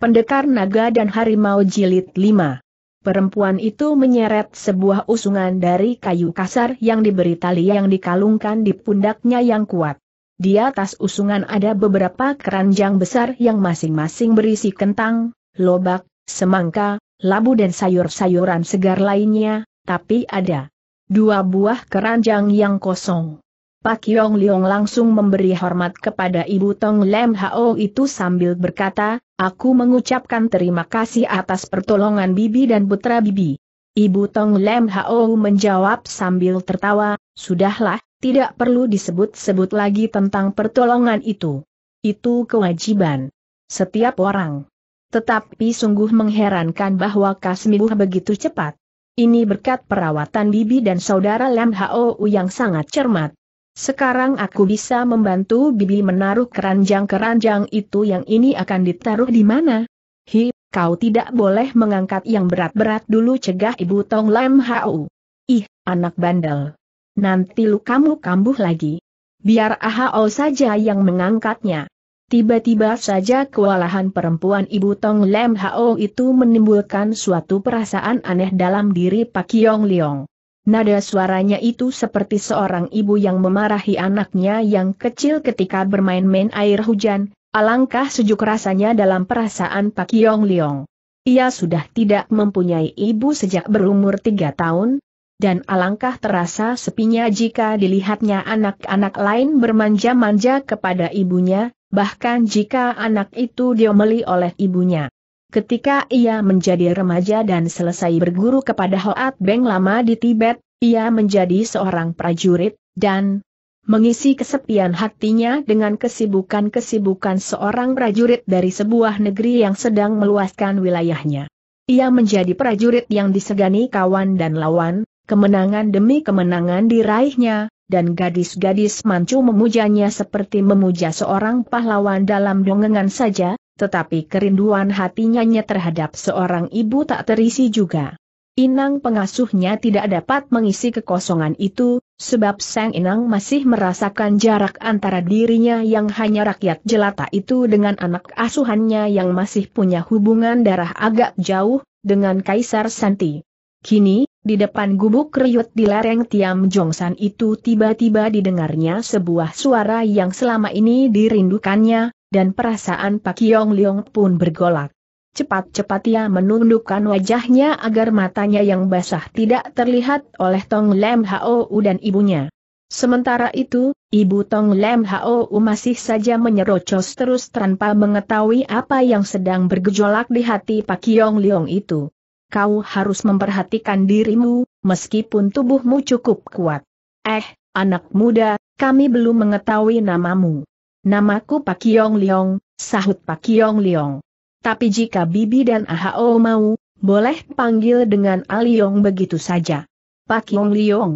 Pendekar Naga dan Harimau Jilid 5 Perempuan itu menyeret sebuah usungan dari kayu kasar yang diberi tali yang dikalungkan di pundaknya yang kuat. Di atas usungan ada beberapa keranjang besar yang masing-masing berisi kentang, lobak, semangka, labu dan sayur-sayuran segar lainnya, tapi ada dua buah keranjang yang kosong. Pak Yong Leong langsung memberi hormat kepada Ibu Tong Lem Hao itu sambil berkata, aku mengucapkan terima kasih atas pertolongan Bibi dan putra Bibi. Ibu Tong Lem Hao menjawab sambil tertawa, sudahlah, tidak perlu disebut-sebut lagi tentang pertolongan itu. Itu kewajiban setiap orang. Tetapi sungguh mengherankan bahwa Kasmibuh begitu cepat. Ini berkat perawatan bibi dan saudara Lem Hao yang sangat cermat. Sekarang aku bisa membantu Bibi menaruh keranjang-keranjang itu yang ini akan ditaruh di mana? Hi, kau tidak boleh mengangkat yang berat-berat dulu cegah Ibu Tong Lam Hau. Ih, anak bandel. Nanti lu kamu kambuh lagi. Biar Ahao saja yang mengangkatnya. Tiba-tiba saja kewalahan perempuan Ibu Tong Lam Hau itu menimbulkan suatu perasaan aneh dalam diri Pak Yong Liong. Nada suaranya itu seperti seorang ibu yang memarahi anaknya yang kecil ketika bermain-main air hujan, alangkah sejuk rasanya dalam perasaan Pak Yong Leong. Ia sudah tidak mempunyai ibu sejak berumur tiga tahun, dan alangkah terasa sepinya jika dilihatnya anak-anak lain bermanja-manja kepada ibunya, bahkan jika anak itu diomeli oleh ibunya. Ketika ia menjadi remaja dan selesai berguru kepada Hoat Beng lama di Tibet, ia menjadi seorang prajurit, dan mengisi kesepian hatinya dengan kesibukan-kesibukan seorang prajurit dari sebuah negeri yang sedang meluaskan wilayahnya. Ia menjadi prajurit yang disegani kawan dan lawan, kemenangan demi kemenangan diraihnya, dan gadis-gadis mancu memujanya seperti memuja seorang pahlawan dalam dongengan saja, tetapi kerinduan hatinya terhadap seorang ibu tak terisi juga. Inang pengasuhnya tidak dapat mengisi kekosongan itu, sebab Sang Inang masih merasakan jarak antara dirinya yang hanya rakyat jelata itu dengan anak asuhannya yang masih punya hubungan darah agak jauh, dengan Kaisar Santi. Kini, di depan gubuk riut di lereng Tiam Jongsan itu tiba-tiba didengarnya sebuah suara yang selama ini dirindukannya, dan perasaan Pak Yong Leong pun bergolak. Cepat-cepat ia menundukkan wajahnya agar matanya yang basah tidak terlihat oleh Tong Lem Hao dan ibunya. Sementara itu, ibu Tong Lem Hao masih saja menyerocos terus tanpa mengetahui apa yang sedang bergejolak di hati Pak Yong Leong itu. Kau harus memperhatikan dirimu, meskipun tubuhmu cukup kuat. Eh, anak muda, kami belum mengetahui namamu. Namaku Pak Yong Liong, sahut Pak Yong Liong. Tapi jika Bibi dan Ahao mau, boleh panggil dengan Aliong begitu saja. Pak Yong Liong,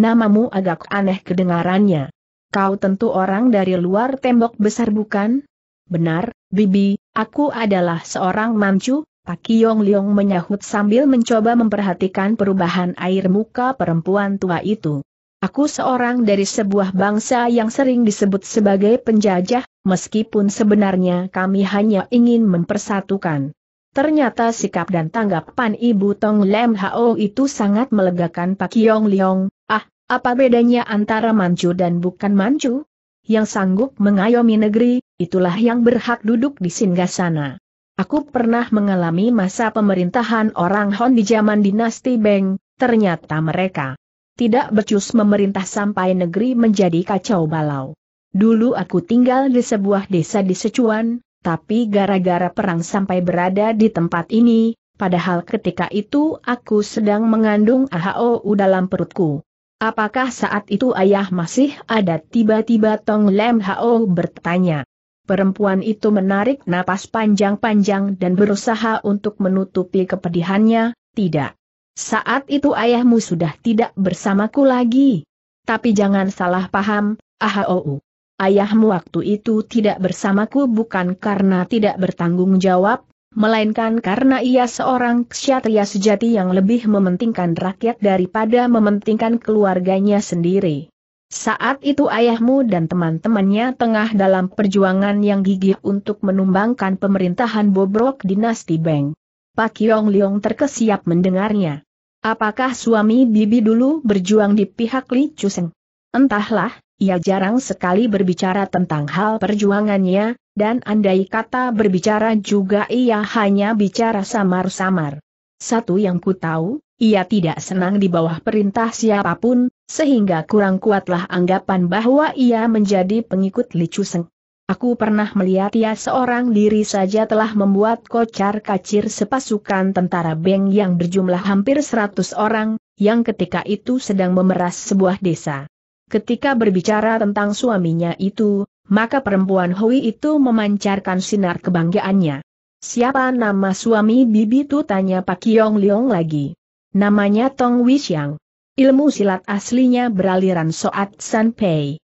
namamu agak aneh kedengarannya. Kau tentu orang dari luar tembok besar bukan? Benar, Bibi, aku adalah seorang mancu, Pak Yong Liong menyahut sambil mencoba memperhatikan perubahan air muka perempuan tua itu. Aku seorang dari sebuah bangsa yang sering disebut sebagai penjajah, meskipun sebenarnya kami hanya ingin mempersatukan. Ternyata sikap dan tanggapan Ibu Tong Lem Hao itu sangat melegakan Pak Yong Leong. Ah, apa bedanya antara Manchu dan bukan Manchu? Yang sanggup mengayomi negeri, itulah yang berhak duduk di singgah sana. Aku pernah mengalami masa pemerintahan orang Hon di zaman dinasti Beng, ternyata mereka tidak becus memerintah sampai negeri menjadi kacau balau. Dulu aku tinggal di sebuah desa di Secuan, tapi gara-gara perang sampai berada di tempat ini, padahal ketika itu aku sedang mengandung AHOU dalam perutku. Apakah saat itu ayah masih ada tiba-tiba Tong Lem Hao bertanya. Perempuan itu menarik napas panjang-panjang dan berusaha untuk menutupi kepedihannya, tidak. Saat itu ayahmu sudah tidak bersamaku lagi. Tapi jangan salah paham, ahau Ayahmu waktu itu tidak bersamaku bukan karena tidak bertanggung jawab, melainkan karena ia seorang ksatria sejati yang lebih mementingkan rakyat daripada mementingkan keluarganya sendiri. Saat itu ayahmu dan teman-temannya tengah dalam perjuangan yang gigih untuk menumbangkan pemerintahan bobrok dinasti Beng. Pak Yong Leong terkesiap mendengarnya. Apakah suami Bibi dulu berjuang di pihak Li Chuseng? Entahlah, ia jarang sekali berbicara tentang hal perjuangannya, dan andai kata berbicara juga ia hanya bicara samar-samar. Satu yang ku tahu, ia tidak senang di bawah perintah siapapun, sehingga kurang kuatlah anggapan bahwa ia menjadi pengikut Li Chuseng. Aku pernah melihat ia seorang diri saja telah membuat kocar kacir sepasukan tentara Beng yang berjumlah hampir seratus orang, yang ketika itu sedang memeras sebuah desa. Ketika berbicara tentang suaminya itu, maka perempuan Hui itu memancarkan sinar kebanggaannya. Siapa nama suami Bibi itu tanya Pak Yong Leong lagi. Namanya Tong Wixiang. Ilmu silat aslinya beraliran Soat San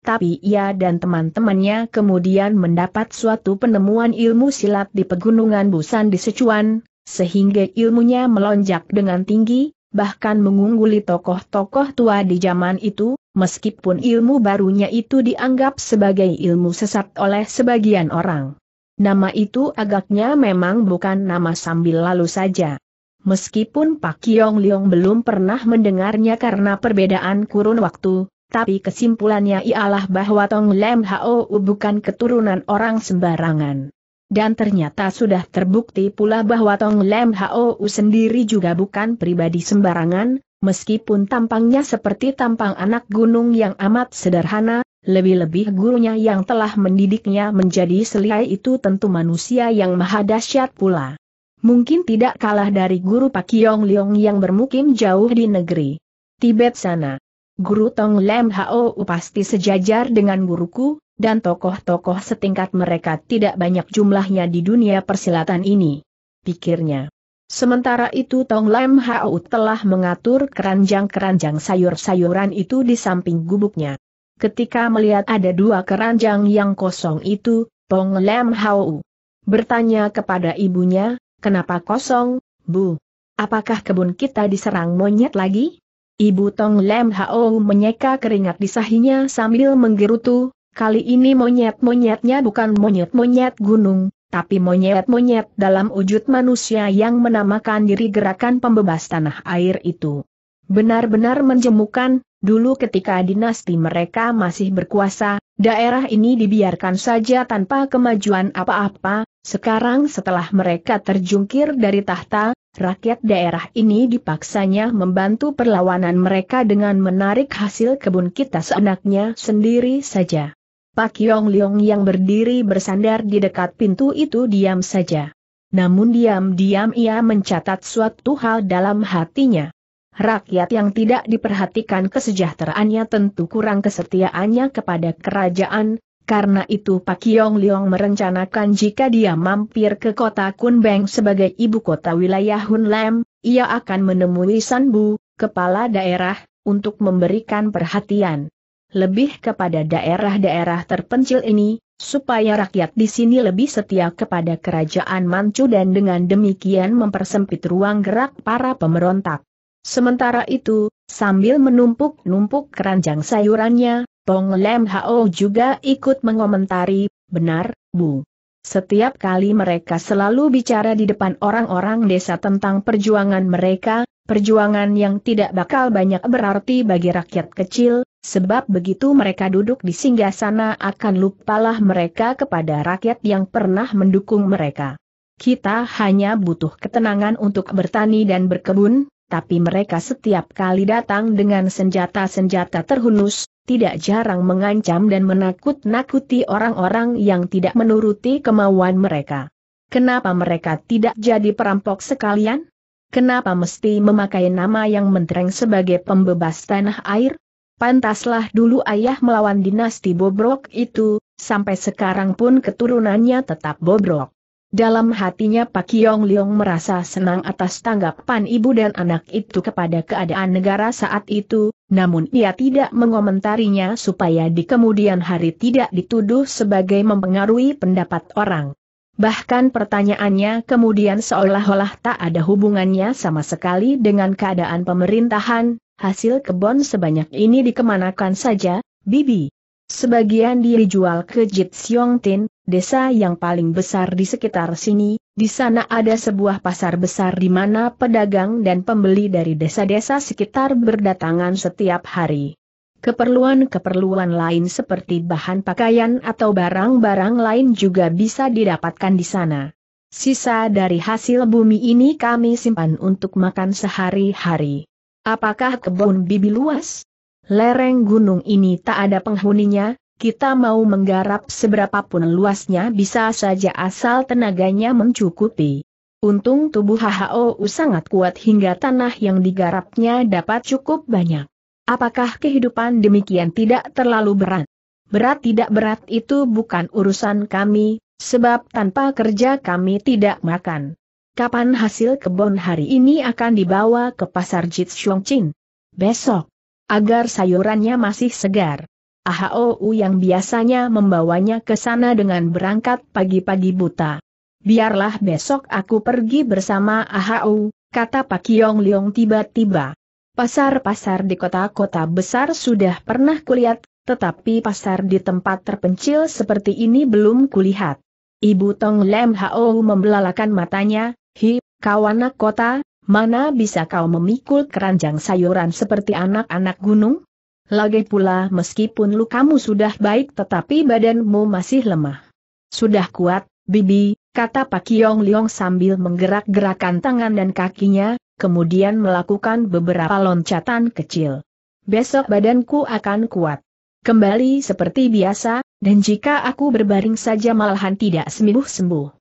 tapi ia dan teman-temannya kemudian mendapat suatu penemuan ilmu silat di pegunungan Busan di Sichuan, sehingga ilmunya melonjak dengan tinggi, bahkan mengungguli tokoh-tokoh tua di zaman itu, meskipun ilmu barunya itu dianggap sebagai ilmu sesat oleh sebagian orang. Nama itu agaknya memang bukan nama sambil lalu saja. Meskipun Pak Yong Leong belum pernah mendengarnya karena perbedaan kurun waktu, tapi kesimpulannya ialah bahwa Tong Lem Hao bukan keturunan orang sembarangan. Dan ternyata sudah terbukti pula bahwa Tong Lem Hao sendiri juga bukan pribadi sembarangan, meskipun tampangnya seperti tampang anak gunung yang amat sederhana, lebih-lebih gurunya yang telah mendidiknya menjadi selai itu tentu manusia yang maha dahsyat pula. Mungkin tidak kalah dari guru Pak Yong Leong yang bermukim jauh di negeri Tibet sana. Guru Tong Lem Hao pasti sejajar dengan guruku, dan tokoh-tokoh setingkat mereka tidak banyak jumlahnya di dunia persilatan ini. Pikirnya. Sementara itu Tong Lem Hau telah mengatur keranjang-keranjang sayur-sayuran itu di samping gubuknya. Ketika melihat ada dua keranjang yang kosong itu, Tong Lem Hau bertanya kepada ibunya, kenapa kosong, Bu? Apakah kebun kita diserang monyet lagi? Ibu Tong Lem Haong menyeka keringat di sahinya sambil menggerutu, kali ini monyet-monyetnya bukan monyet-monyet gunung, tapi monyet-monyet dalam wujud manusia yang menamakan diri gerakan pembebas tanah air itu. Benar-benar menjemukan, dulu ketika dinasti mereka masih berkuasa, daerah ini dibiarkan saja tanpa kemajuan apa-apa, sekarang setelah mereka terjungkir dari tahta, rakyat daerah ini dipaksanya membantu perlawanan mereka dengan menarik hasil kebun kita seenaknya sendiri saja. Pak Yong Leong yang berdiri bersandar di dekat pintu itu diam saja. Namun diam-diam ia mencatat suatu hal dalam hatinya. Rakyat yang tidak diperhatikan kesejahteraannya tentu kurang kesetiaannya kepada kerajaan, karena itu Pak Yong Leong merencanakan jika dia mampir ke kota Kunbeng sebagai ibu kota wilayah Hunlam, ia akan menemui Sanbu, kepala daerah, untuk memberikan perhatian lebih kepada daerah-daerah terpencil ini, supaya rakyat di sini lebih setia kepada kerajaan Manchu dan dengan demikian mempersempit ruang gerak para pemberontak. Sementara itu, sambil menumpuk-numpuk keranjang sayurannya, Pong Lem Hao juga ikut mengomentari, benar, Bu. Setiap kali mereka selalu bicara di depan orang-orang desa tentang perjuangan mereka, perjuangan yang tidak bakal banyak berarti bagi rakyat kecil, sebab begitu mereka duduk di singgah sana akan lupalah mereka kepada rakyat yang pernah mendukung mereka. Kita hanya butuh ketenangan untuk bertani dan berkebun, tapi mereka setiap kali datang dengan senjata-senjata terhunus, tidak jarang mengancam dan menakut-nakuti orang-orang yang tidak menuruti kemauan mereka. Kenapa mereka tidak jadi perampok sekalian? Kenapa mesti memakai nama yang mentereng sebagai pembebas tanah air? Pantaslah dulu ayah melawan dinasti bobrok itu, sampai sekarang pun keturunannya tetap bobrok. Dalam hatinya Pak Yong Leong merasa senang atas tanggapan ibu dan anak itu kepada keadaan negara saat itu, namun ia tidak mengomentarinya supaya di kemudian hari tidak dituduh sebagai mempengaruhi pendapat orang. Bahkan pertanyaannya kemudian seolah-olah tak ada hubungannya sama sekali dengan keadaan pemerintahan, hasil kebon sebanyak ini dikemanakan saja, Bibi. Sebagian dijual ke Tin, desa yang paling besar di sekitar sini, di sana ada sebuah pasar besar di mana pedagang dan pembeli dari desa-desa sekitar berdatangan setiap hari. Keperluan-keperluan lain seperti bahan pakaian atau barang-barang lain juga bisa didapatkan di sana. Sisa dari hasil bumi ini kami simpan untuk makan sehari-hari. Apakah kebun bibi luas? Lereng gunung ini tak ada penghuninya, kita mau menggarap seberapapun luasnya bisa saja asal tenaganya mencukupi. Untung tubuh HHO sangat kuat hingga tanah yang digarapnya dapat cukup banyak. Apakah kehidupan demikian tidak terlalu berat? Berat tidak berat itu bukan urusan kami, sebab tanpa kerja kami tidak makan. Kapan hasil kebun hari ini akan dibawa ke pasar Jit Ching? Besok agar sayurannya masih segar. Ahau yang biasanya membawanya ke sana dengan berangkat pagi-pagi buta. Biarlah besok aku pergi bersama Ahau, kata Pak Yong Leong tiba-tiba. Pasar-pasar di kota-kota besar sudah pernah kulihat, tetapi pasar di tempat terpencil seperti ini belum kulihat. Ibu Tong Lem Hao membelalakan matanya, hi, kawanak kota, Mana bisa kau memikul keranjang sayuran seperti anak-anak gunung? Lagi pula meskipun lukamu sudah baik tetapi badanmu masih lemah. Sudah kuat, Bibi, kata Pak Kiong Liong sambil menggerak-gerakan tangan dan kakinya, kemudian melakukan beberapa loncatan kecil. Besok badanku akan kuat. Kembali seperti biasa, dan jika aku berbaring saja malahan tidak sembuh-sembuh.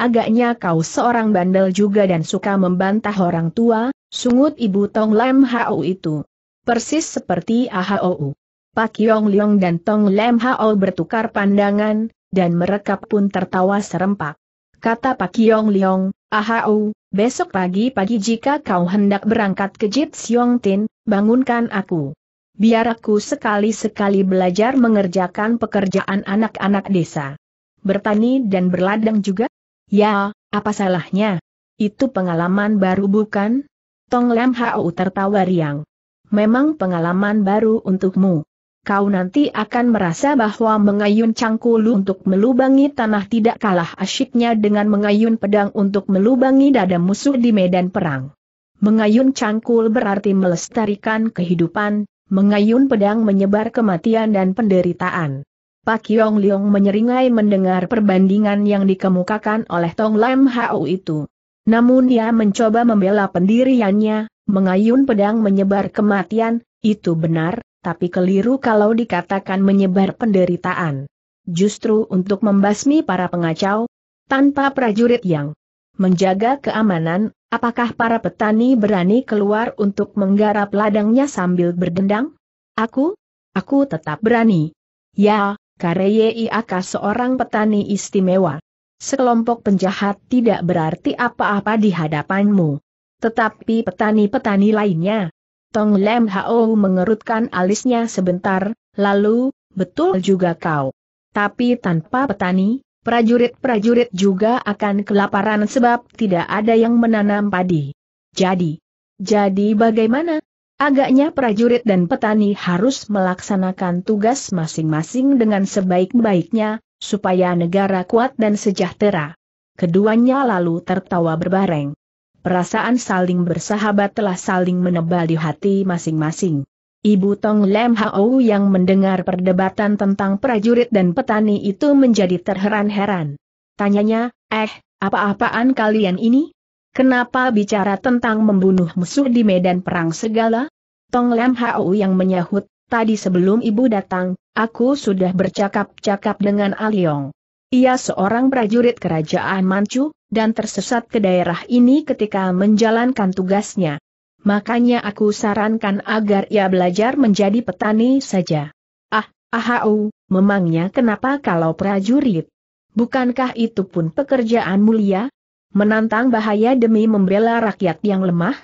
Agaknya kau seorang bandel juga dan suka membantah orang tua, sungut ibu Tong Lem Hao itu. Persis seperti Ahou. Pak Yong Leong dan Tong Lem Hao bertukar pandangan, dan mereka pun tertawa serempak. Kata Pak Yong Leong, Ahou, besok pagi-pagi jika kau hendak berangkat ke Jit Siong Tin, bangunkan aku. Biar aku sekali-sekali belajar mengerjakan pekerjaan anak-anak desa. Bertani dan berladang juga? Ya, apa salahnya? Itu pengalaman baru bukan? Tong Lam Hao tertawa riang. Memang pengalaman baru untukmu. Kau nanti akan merasa bahwa mengayun cangkul untuk melubangi tanah tidak kalah asyiknya dengan mengayun pedang untuk melubangi dada musuh di medan perang. Mengayun cangkul berarti melestarikan kehidupan, mengayun pedang menyebar kematian dan penderitaan. Pak Yong Leong menyeringai mendengar perbandingan yang dikemukakan oleh Tong Lam Hau itu. Namun ia mencoba membela pendiriannya, mengayun pedang menyebar kematian, itu benar, tapi keliru kalau dikatakan menyebar penderitaan. Justru untuk membasmi para pengacau, tanpa prajurit yang menjaga keamanan, apakah para petani berani keluar untuk menggarap ladangnya sambil berdendang? Aku? Aku tetap berani. Ya, Kareyei akan seorang petani istimewa. Sekelompok penjahat tidak berarti apa-apa di hadapanmu. Tetapi petani-petani lainnya. Tong Lem Hao mengerutkan alisnya sebentar, lalu, betul juga kau. Tapi tanpa petani, prajurit-prajurit juga akan kelaparan sebab tidak ada yang menanam padi. Jadi, jadi bagaimana? Agaknya prajurit dan petani harus melaksanakan tugas masing-masing dengan sebaik-baiknya, supaya negara kuat dan sejahtera. Keduanya lalu tertawa berbareng. Perasaan saling bersahabat telah saling menebal di hati masing-masing. Ibu Tong Lem Hao yang mendengar perdebatan tentang prajurit dan petani itu menjadi terheran-heran. Tanyanya, eh, apa-apaan kalian ini? Kenapa bicara tentang membunuh musuh di medan perang segala? Tong Lam Hao yang menyahut, tadi sebelum ibu datang, aku sudah bercakap-cakap dengan Aliong. Ia seorang prajurit kerajaan Manchu, dan tersesat ke daerah ini ketika menjalankan tugasnya. Makanya aku sarankan agar ia belajar menjadi petani saja. Ah, ahau, memangnya kenapa kalau prajurit? Bukankah itu pun pekerjaan mulia? menantang bahaya demi membela rakyat yang lemah?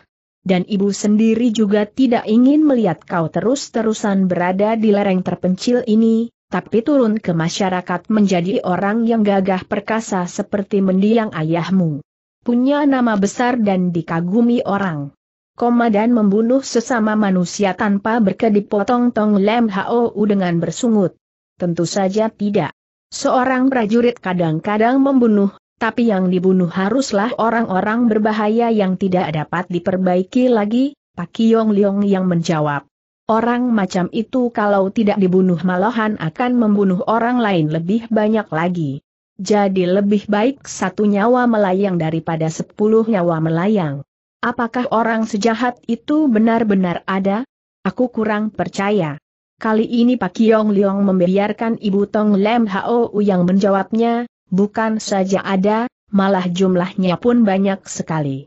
Dan ibu sendiri juga tidak ingin melihat kau terus-terusan berada di lereng terpencil ini, tapi turun ke masyarakat menjadi orang yang gagah perkasa seperti mendiang ayahmu. Punya nama besar dan dikagumi orang. Komandan membunuh sesama manusia tanpa berkedip potong tong lem hou dengan bersungut. Tentu saja tidak. Seorang prajurit kadang-kadang membunuh tapi yang dibunuh haruslah orang-orang berbahaya yang tidak dapat diperbaiki lagi, Pak Yong Leong yang menjawab. Orang macam itu kalau tidak dibunuh malahan akan membunuh orang lain lebih banyak lagi. Jadi lebih baik satu nyawa melayang daripada sepuluh nyawa melayang. Apakah orang sejahat itu benar-benar ada? Aku kurang percaya. Kali ini Pak Yong Leong membiarkan Ibu Tong Lem Hau yang menjawabnya, bukan saja ada, malah jumlahnya pun banyak sekali.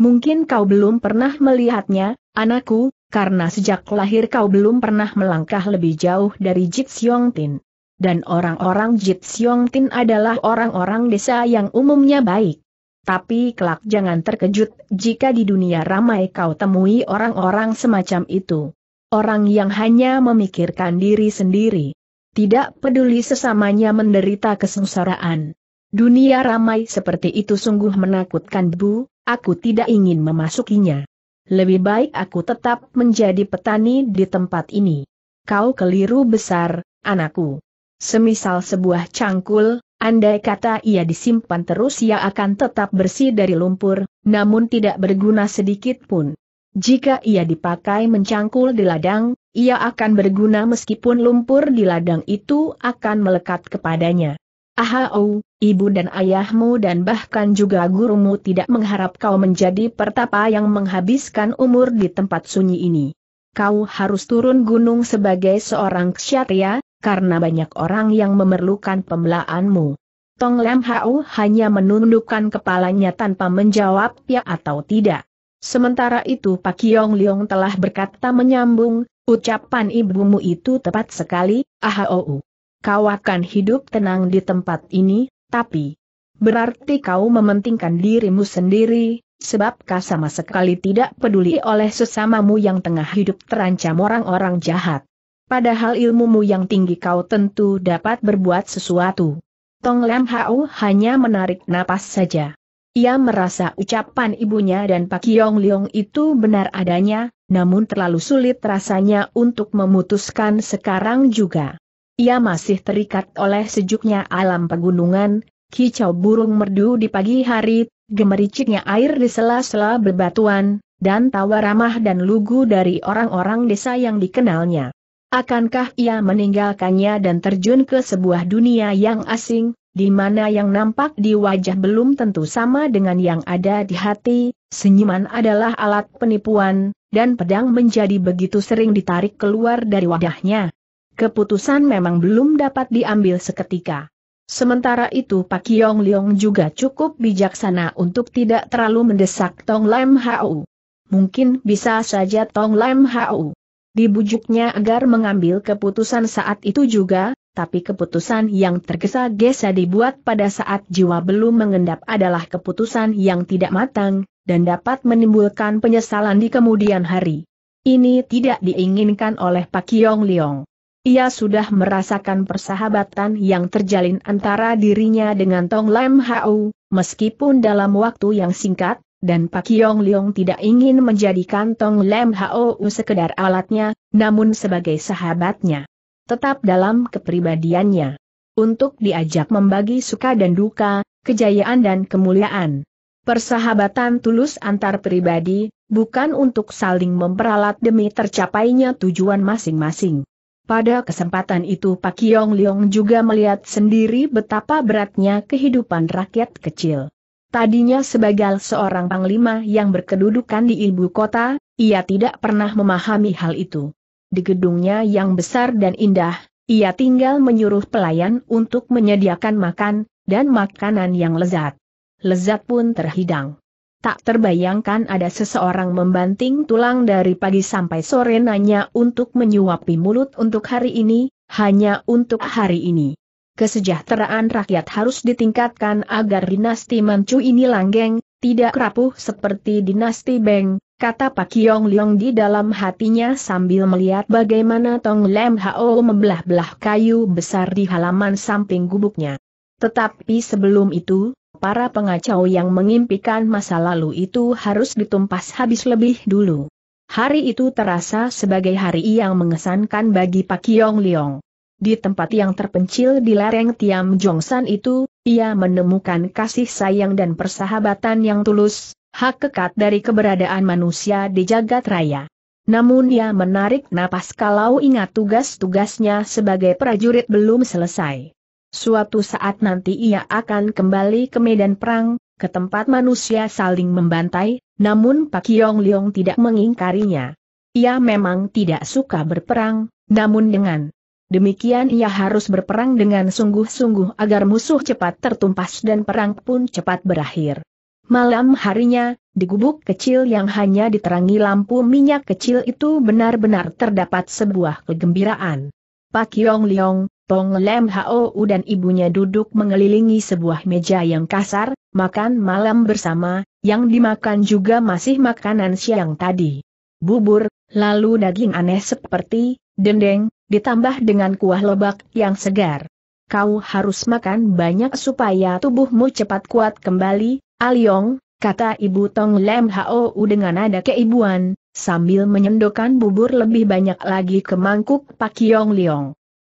Mungkin kau belum pernah melihatnya, anakku, karena sejak lahir kau belum pernah melangkah lebih jauh dari Jit Siong Tin. Dan orang-orang Jit Siong Tin adalah orang-orang desa yang umumnya baik. Tapi kelak jangan terkejut jika di dunia ramai kau temui orang-orang semacam itu. Orang yang hanya memikirkan diri sendiri. Tidak peduli sesamanya menderita kesengsaraan. Dunia ramai seperti itu sungguh menakutkan Bu, aku tidak ingin memasukinya. Lebih baik aku tetap menjadi petani di tempat ini. Kau keliru besar, anakku. Semisal sebuah cangkul, andai kata ia disimpan terus ia akan tetap bersih dari lumpur, namun tidak berguna sedikit pun. Jika ia dipakai mencangkul di ladang, ia akan berguna meskipun lumpur di ladang itu akan melekat kepadanya. Ahau, oh, ibu dan ayahmu dan bahkan juga gurumu tidak mengharap kau menjadi pertapa yang menghabiskan umur di tempat sunyi ini. Kau harus turun gunung sebagai seorang ksatria, karena banyak orang yang memerlukan pembelaanmu. Tong Lam Hau hanya menundukkan kepalanya tanpa menjawab ya atau tidak. Sementara itu Pak Yong Leong telah berkata menyambung, ucapan ibumu itu tepat sekali, ahau. Kau akan hidup tenang di tempat ini, tapi... Berarti kau mementingkan dirimu sendiri, sebab kau sama sekali tidak peduli oleh sesamamu yang tengah hidup terancam orang-orang jahat. Padahal ilmumu yang tinggi kau tentu dapat berbuat sesuatu. Tong Lam Hau hanya menarik napas saja. Ia merasa ucapan ibunya dan Pak Yong Leong itu benar adanya, namun terlalu sulit rasanya untuk memutuskan sekarang juga. Ia masih terikat oleh sejuknya alam pegunungan, kicau burung merdu di pagi hari, gemericiknya air di sela-sela bebatuan, dan tawa ramah dan lugu dari orang-orang desa yang dikenalnya. Akankah ia meninggalkannya dan terjun ke sebuah dunia yang asing, di mana yang nampak di wajah belum tentu sama dengan yang ada di hati, senyuman adalah alat penipuan, dan pedang menjadi begitu sering ditarik keluar dari wadahnya. Keputusan memang belum dapat diambil seketika. Sementara itu Pak Yong Leong juga cukup bijaksana untuk tidak terlalu mendesak Tong Lam Hau. Mungkin bisa saja Tong Lam Hau dibujuknya agar mengambil keputusan saat itu juga, tapi keputusan yang tergesa-gesa dibuat pada saat jiwa belum mengendap adalah keputusan yang tidak matang, dan dapat menimbulkan penyesalan di kemudian hari. Ini tidak diinginkan oleh Pak Yong Leong. Ia sudah merasakan persahabatan yang terjalin antara dirinya dengan Tong Lam Hau, meskipun dalam waktu yang singkat, dan Pak Yong Leong tidak ingin menjadikan Tong Lam Hau sekedar alatnya, namun sebagai sahabatnya tetap dalam kepribadiannya. Untuk diajak membagi suka dan duka, kejayaan dan kemuliaan. Persahabatan tulus antar pribadi, bukan untuk saling memperalat demi tercapainya tujuan masing-masing. Pada kesempatan itu Pak Yong Leong juga melihat sendiri betapa beratnya kehidupan rakyat kecil. Tadinya sebagai seorang panglima yang berkedudukan di ibu kota, ia tidak pernah memahami hal itu. Di gedungnya yang besar dan indah, ia tinggal menyuruh pelayan untuk menyediakan makan, dan makanan yang lezat. Lezat pun terhidang. Tak terbayangkan ada seseorang membanting tulang dari pagi sampai sore nanya untuk menyuapi mulut untuk hari ini, hanya untuk hari ini. Kesejahteraan rakyat harus ditingkatkan agar dinasti Manchu ini langgeng, tidak rapuh seperti dinasti Beng, kata Pak Yong Leong di dalam hatinya sambil melihat bagaimana Tong Lem Hao membelah-belah kayu besar di halaman samping gubuknya. Tetapi sebelum itu, para pengacau yang mengimpikan masa lalu itu harus ditumpas habis lebih dulu. Hari itu terasa sebagai hari yang mengesankan bagi Pak Yong Leong. Di tempat yang terpencil di lereng Tiam Jongsan itu, ia menemukan kasih sayang dan persahabatan yang tulus, hak kekat dari keberadaan manusia di jagat raya. Namun ia menarik napas kalau ingat tugas-tugasnya sebagai prajurit belum selesai. Suatu saat nanti ia akan kembali ke medan perang, ke tempat manusia saling membantai, namun Pak Yong Leong tidak mengingkarinya. Ia memang tidak suka berperang, namun dengan demikian ia harus berperang dengan sungguh-sungguh agar musuh cepat tertumpas dan perang pun cepat berakhir. Malam harinya, di gubuk kecil yang hanya diterangi lampu minyak kecil itu benar-benar terdapat sebuah kegembiraan. Pak Yong Leong, Tong Lem Hou dan ibunya duduk mengelilingi sebuah meja yang kasar, makan malam bersama, yang dimakan juga masih makanan siang tadi. Bubur, lalu daging aneh seperti dendeng, ditambah dengan kuah lobak yang segar. Kau harus makan banyak supaya tubuhmu cepat kuat kembali, Aliong, kata ibu Tong Lem Hou dengan nada keibuan, sambil menyendokkan bubur lebih banyak lagi ke mangkuk Pak Yong Liong.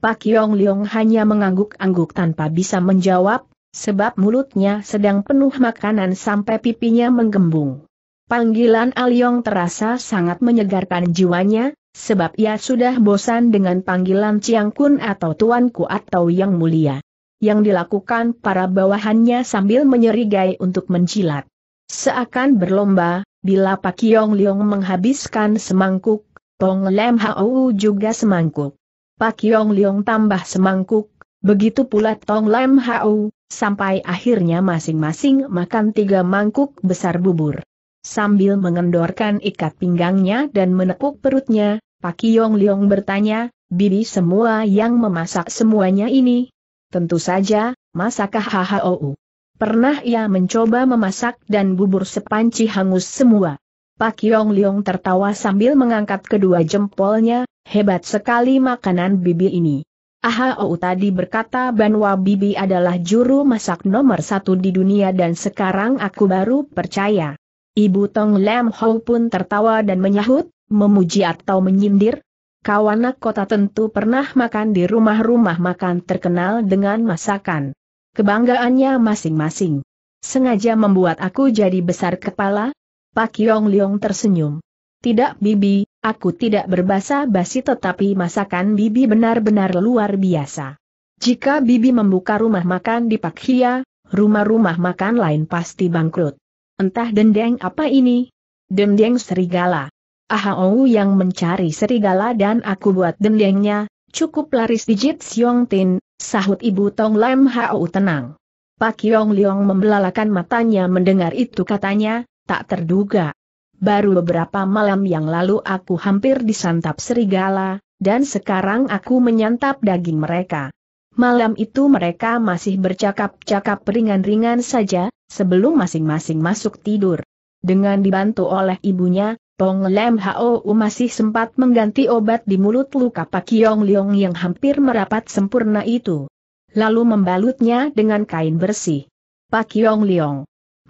Pak Yong Liong hanya mengangguk-angguk tanpa bisa menjawab, sebab mulutnya sedang penuh makanan sampai pipinya menggembung. Panggilan Aliong terasa sangat menyegarkan jiwanya, sebab ia sudah bosan dengan panggilan Ciang Kun atau Tuanku atau Yang Mulia yang dilakukan para bawahannya sambil menyerigai untuk menjilat. Seakan berlomba, bila Pak Yong Leong menghabiskan semangkuk, Tong Lem Hau juga semangkuk. Pak Yong Leong tambah semangkuk, begitu pula Tong Lem Hau, sampai akhirnya masing-masing makan tiga mangkuk besar bubur. Sambil mengendorkan ikat pinggangnya dan menepuk perutnya, Pak Yong Leong bertanya, Bibi semua yang memasak semuanya ini, Tentu saja, masakah HHOU. Pernah ia mencoba memasak dan bubur sepanci hangus semua. Pak Yong Leong tertawa sambil mengangkat kedua jempolnya, hebat sekali makanan bibi ini. AHOU tadi berkata Banwa Bibi adalah juru masak nomor satu di dunia dan sekarang aku baru percaya. Ibu Tong Lam Ho pun tertawa dan menyahut, memuji atau menyindir, kawanak kota tentu pernah makan di rumah-rumah makan terkenal dengan masakan. Kebanggaannya masing-masing. Sengaja membuat aku jadi besar kepala? Pak Yong Leong tersenyum. Tidak bibi, aku tidak berbasa basi tetapi masakan bibi benar-benar luar biasa. Jika bibi membuka rumah makan di Pak Hia, rumah-rumah makan lain pasti bangkrut. Entah dendeng apa ini? Dendeng serigala. Ahau yang mencari serigala dan aku buat dendengnya, cukup laris di Jit Siong Tin, sahut ibu Tong Lam Hau tenang. Pak Yong Leong membelalakan matanya mendengar itu katanya, tak terduga. Baru beberapa malam yang lalu aku hampir disantap serigala, dan sekarang aku menyantap daging mereka. Malam itu mereka masih bercakap-cakap ringan-ringan saja, sebelum masing-masing masuk tidur. Dengan dibantu oleh ibunya, Tong Lam Hau masih sempat mengganti obat di mulut luka Pak Yong Leong yang hampir merapat sempurna itu. Lalu membalutnya dengan kain bersih. Pak Yong Leong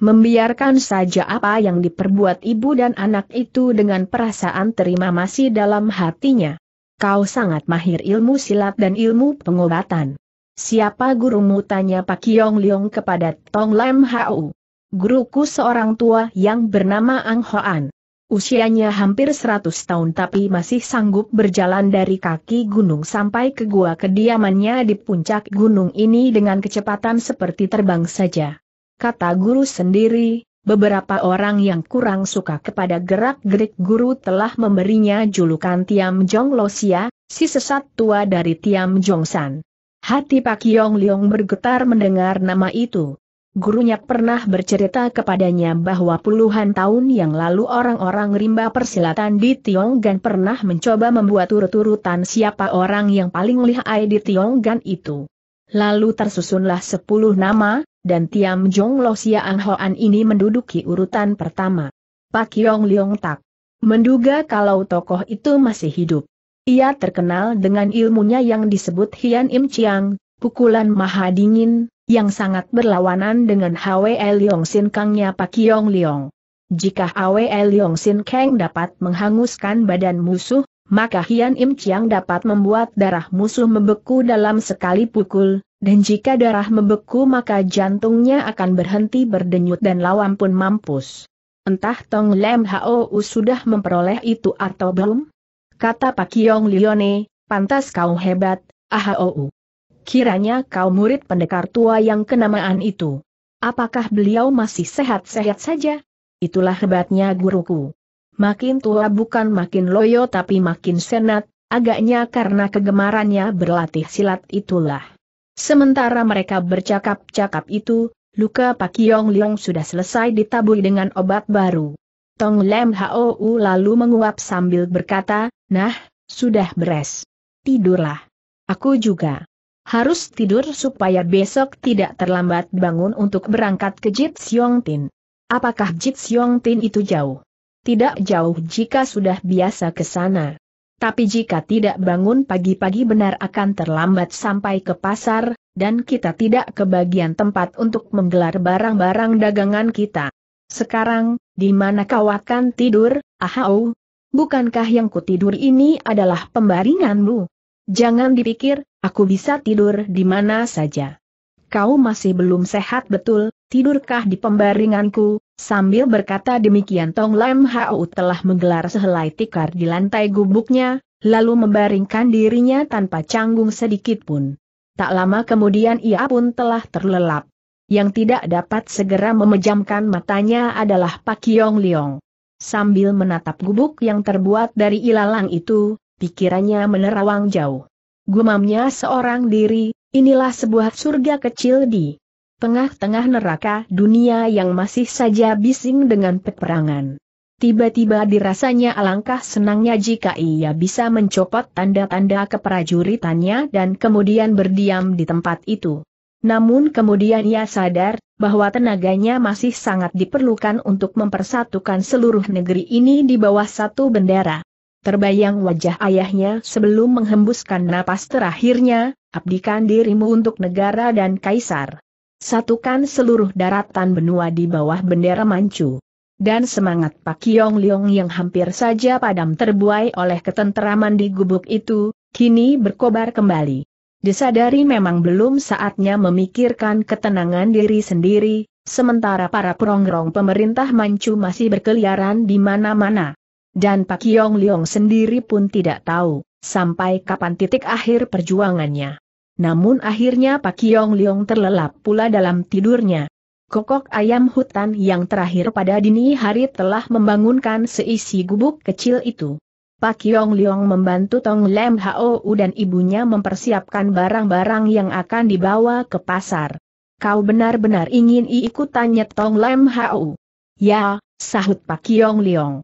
membiarkan saja apa yang diperbuat ibu dan anak itu dengan perasaan terima masih dalam hatinya. Kau sangat mahir ilmu silat dan ilmu pengobatan. Siapa gurumu tanya Pak Yong Leong kepada Tong Lam Hau. Guruku seorang tua yang bernama Ang Hoan. Usianya hampir 100 tahun tapi masih sanggup berjalan dari kaki gunung sampai ke gua kediamannya di puncak gunung ini dengan kecepatan seperti terbang saja. Kata guru sendiri, beberapa orang yang kurang suka kepada gerak-gerik guru telah memberinya julukan Tiam Jong Losia, si sesat tua dari Tiam Jong San. Hati Pak Yong Leong bergetar mendengar nama itu. Gurunya pernah bercerita kepadanya bahwa puluhan tahun yang lalu orang-orang rimba persilatan di Tionggan pernah mencoba membuat urut-urutan siapa orang yang paling lihai di Tionggan itu. Lalu tersusunlah sepuluh nama, dan Tiam Jong Lo Siang Hoan ini menduduki urutan pertama. Pak Yong Leong Tak menduga kalau tokoh itu masih hidup. Ia terkenal dengan ilmunya yang disebut Hian Im Chiang, pukulan maha dingin, yang sangat berlawanan dengan Hwe Liong Sin Kangnya Pak Yong Leong. Jika Hwe Liong Sin Kang dapat menghanguskan badan musuh, maka Hian Im Chiang dapat membuat darah musuh membeku dalam sekali pukul, dan jika darah membeku maka jantungnya akan berhenti berdenyut dan lawan pun mampus. Entah Tong Lem Hou sudah memperoleh itu atau belum? Kata Pak Yong Lione, pantas kau hebat, Ahau kiranya kau murid pendekar tua yang kenamaan itu. Apakah beliau masih sehat-sehat saja? Itulah hebatnya guruku. Makin tua bukan makin loyo tapi makin senat, agaknya karena kegemarannya berlatih silat itulah. Sementara mereka bercakap-cakap itu, luka Pak Yong Leong sudah selesai ditabui dengan obat baru. Tong Lem Hou lalu menguap sambil berkata, Nah, sudah beres. Tidurlah. Aku juga. Harus tidur supaya besok tidak terlambat bangun untuk berangkat ke Jit Siong Tin. Apakah Jit Siong Tin itu jauh? Tidak jauh jika sudah biasa ke sana. Tapi jika tidak bangun pagi-pagi benar akan terlambat sampai ke pasar, dan kita tidak ke bagian tempat untuk menggelar barang-barang dagangan kita. Sekarang, di mana kau akan tidur, ahau? Bukankah yang kutidur ini adalah pembaringanmu? Jangan dipikir, Aku bisa tidur di mana saja. Kau masih belum sehat betul, tidurkah di pembaringanku? Sambil berkata demikian Tong Lam Hau telah menggelar sehelai tikar di lantai gubuknya, lalu membaringkan dirinya tanpa canggung sedikit pun. Tak lama kemudian ia pun telah terlelap. Yang tidak dapat segera memejamkan matanya adalah Pak Yong Leong. Sambil menatap gubuk yang terbuat dari ilalang itu, pikirannya menerawang jauh. Gumamnya seorang diri, inilah sebuah surga kecil di tengah-tengah neraka dunia yang masih saja bising dengan peperangan. Tiba-tiba dirasanya alangkah senangnya jika ia bisa mencopot tanda-tanda keprajuritannya dan kemudian berdiam di tempat itu. Namun kemudian ia sadar, bahwa tenaganya masih sangat diperlukan untuk mempersatukan seluruh negeri ini di bawah satu bendera. Terbayang wajah ayahnya sebelum menghembuskan napas terakhirnya, abdikan dirimu untuk negara dan kaisar. Satukan seluruh daratan benua di bawah bendera Manchu. Dan semangat Pak Yong Leong yang hampir saja padam terbuai oleh ketenteraman di gubuk itu, kini berkobar kembali. Disadari memang belum saatnya memikirkan ketenangan diri sendiri, sementara para perongrong pemerintah Manchu masih berkeliaran di mana-mana dan Pak Yong Leong sendiri pun tidak tahu, sampai kapan titik akhir perjuangannya. Namun akhirnya Pak Yong Leong terlelap pula dalam tidurnya. Kokok ayam hutan yang terakhir pada dini hari telah membangunkan seisi gubuk kecil itu. Pak Yong Leong membantu Tong Lem Hou dan ibunya mempersiapkan barang-barang yang akan dibawa ke pasar. Kau benar-benar ingin ikut? Tanya Tong Lem Hou? Ya, sahut Pak Yong Leong.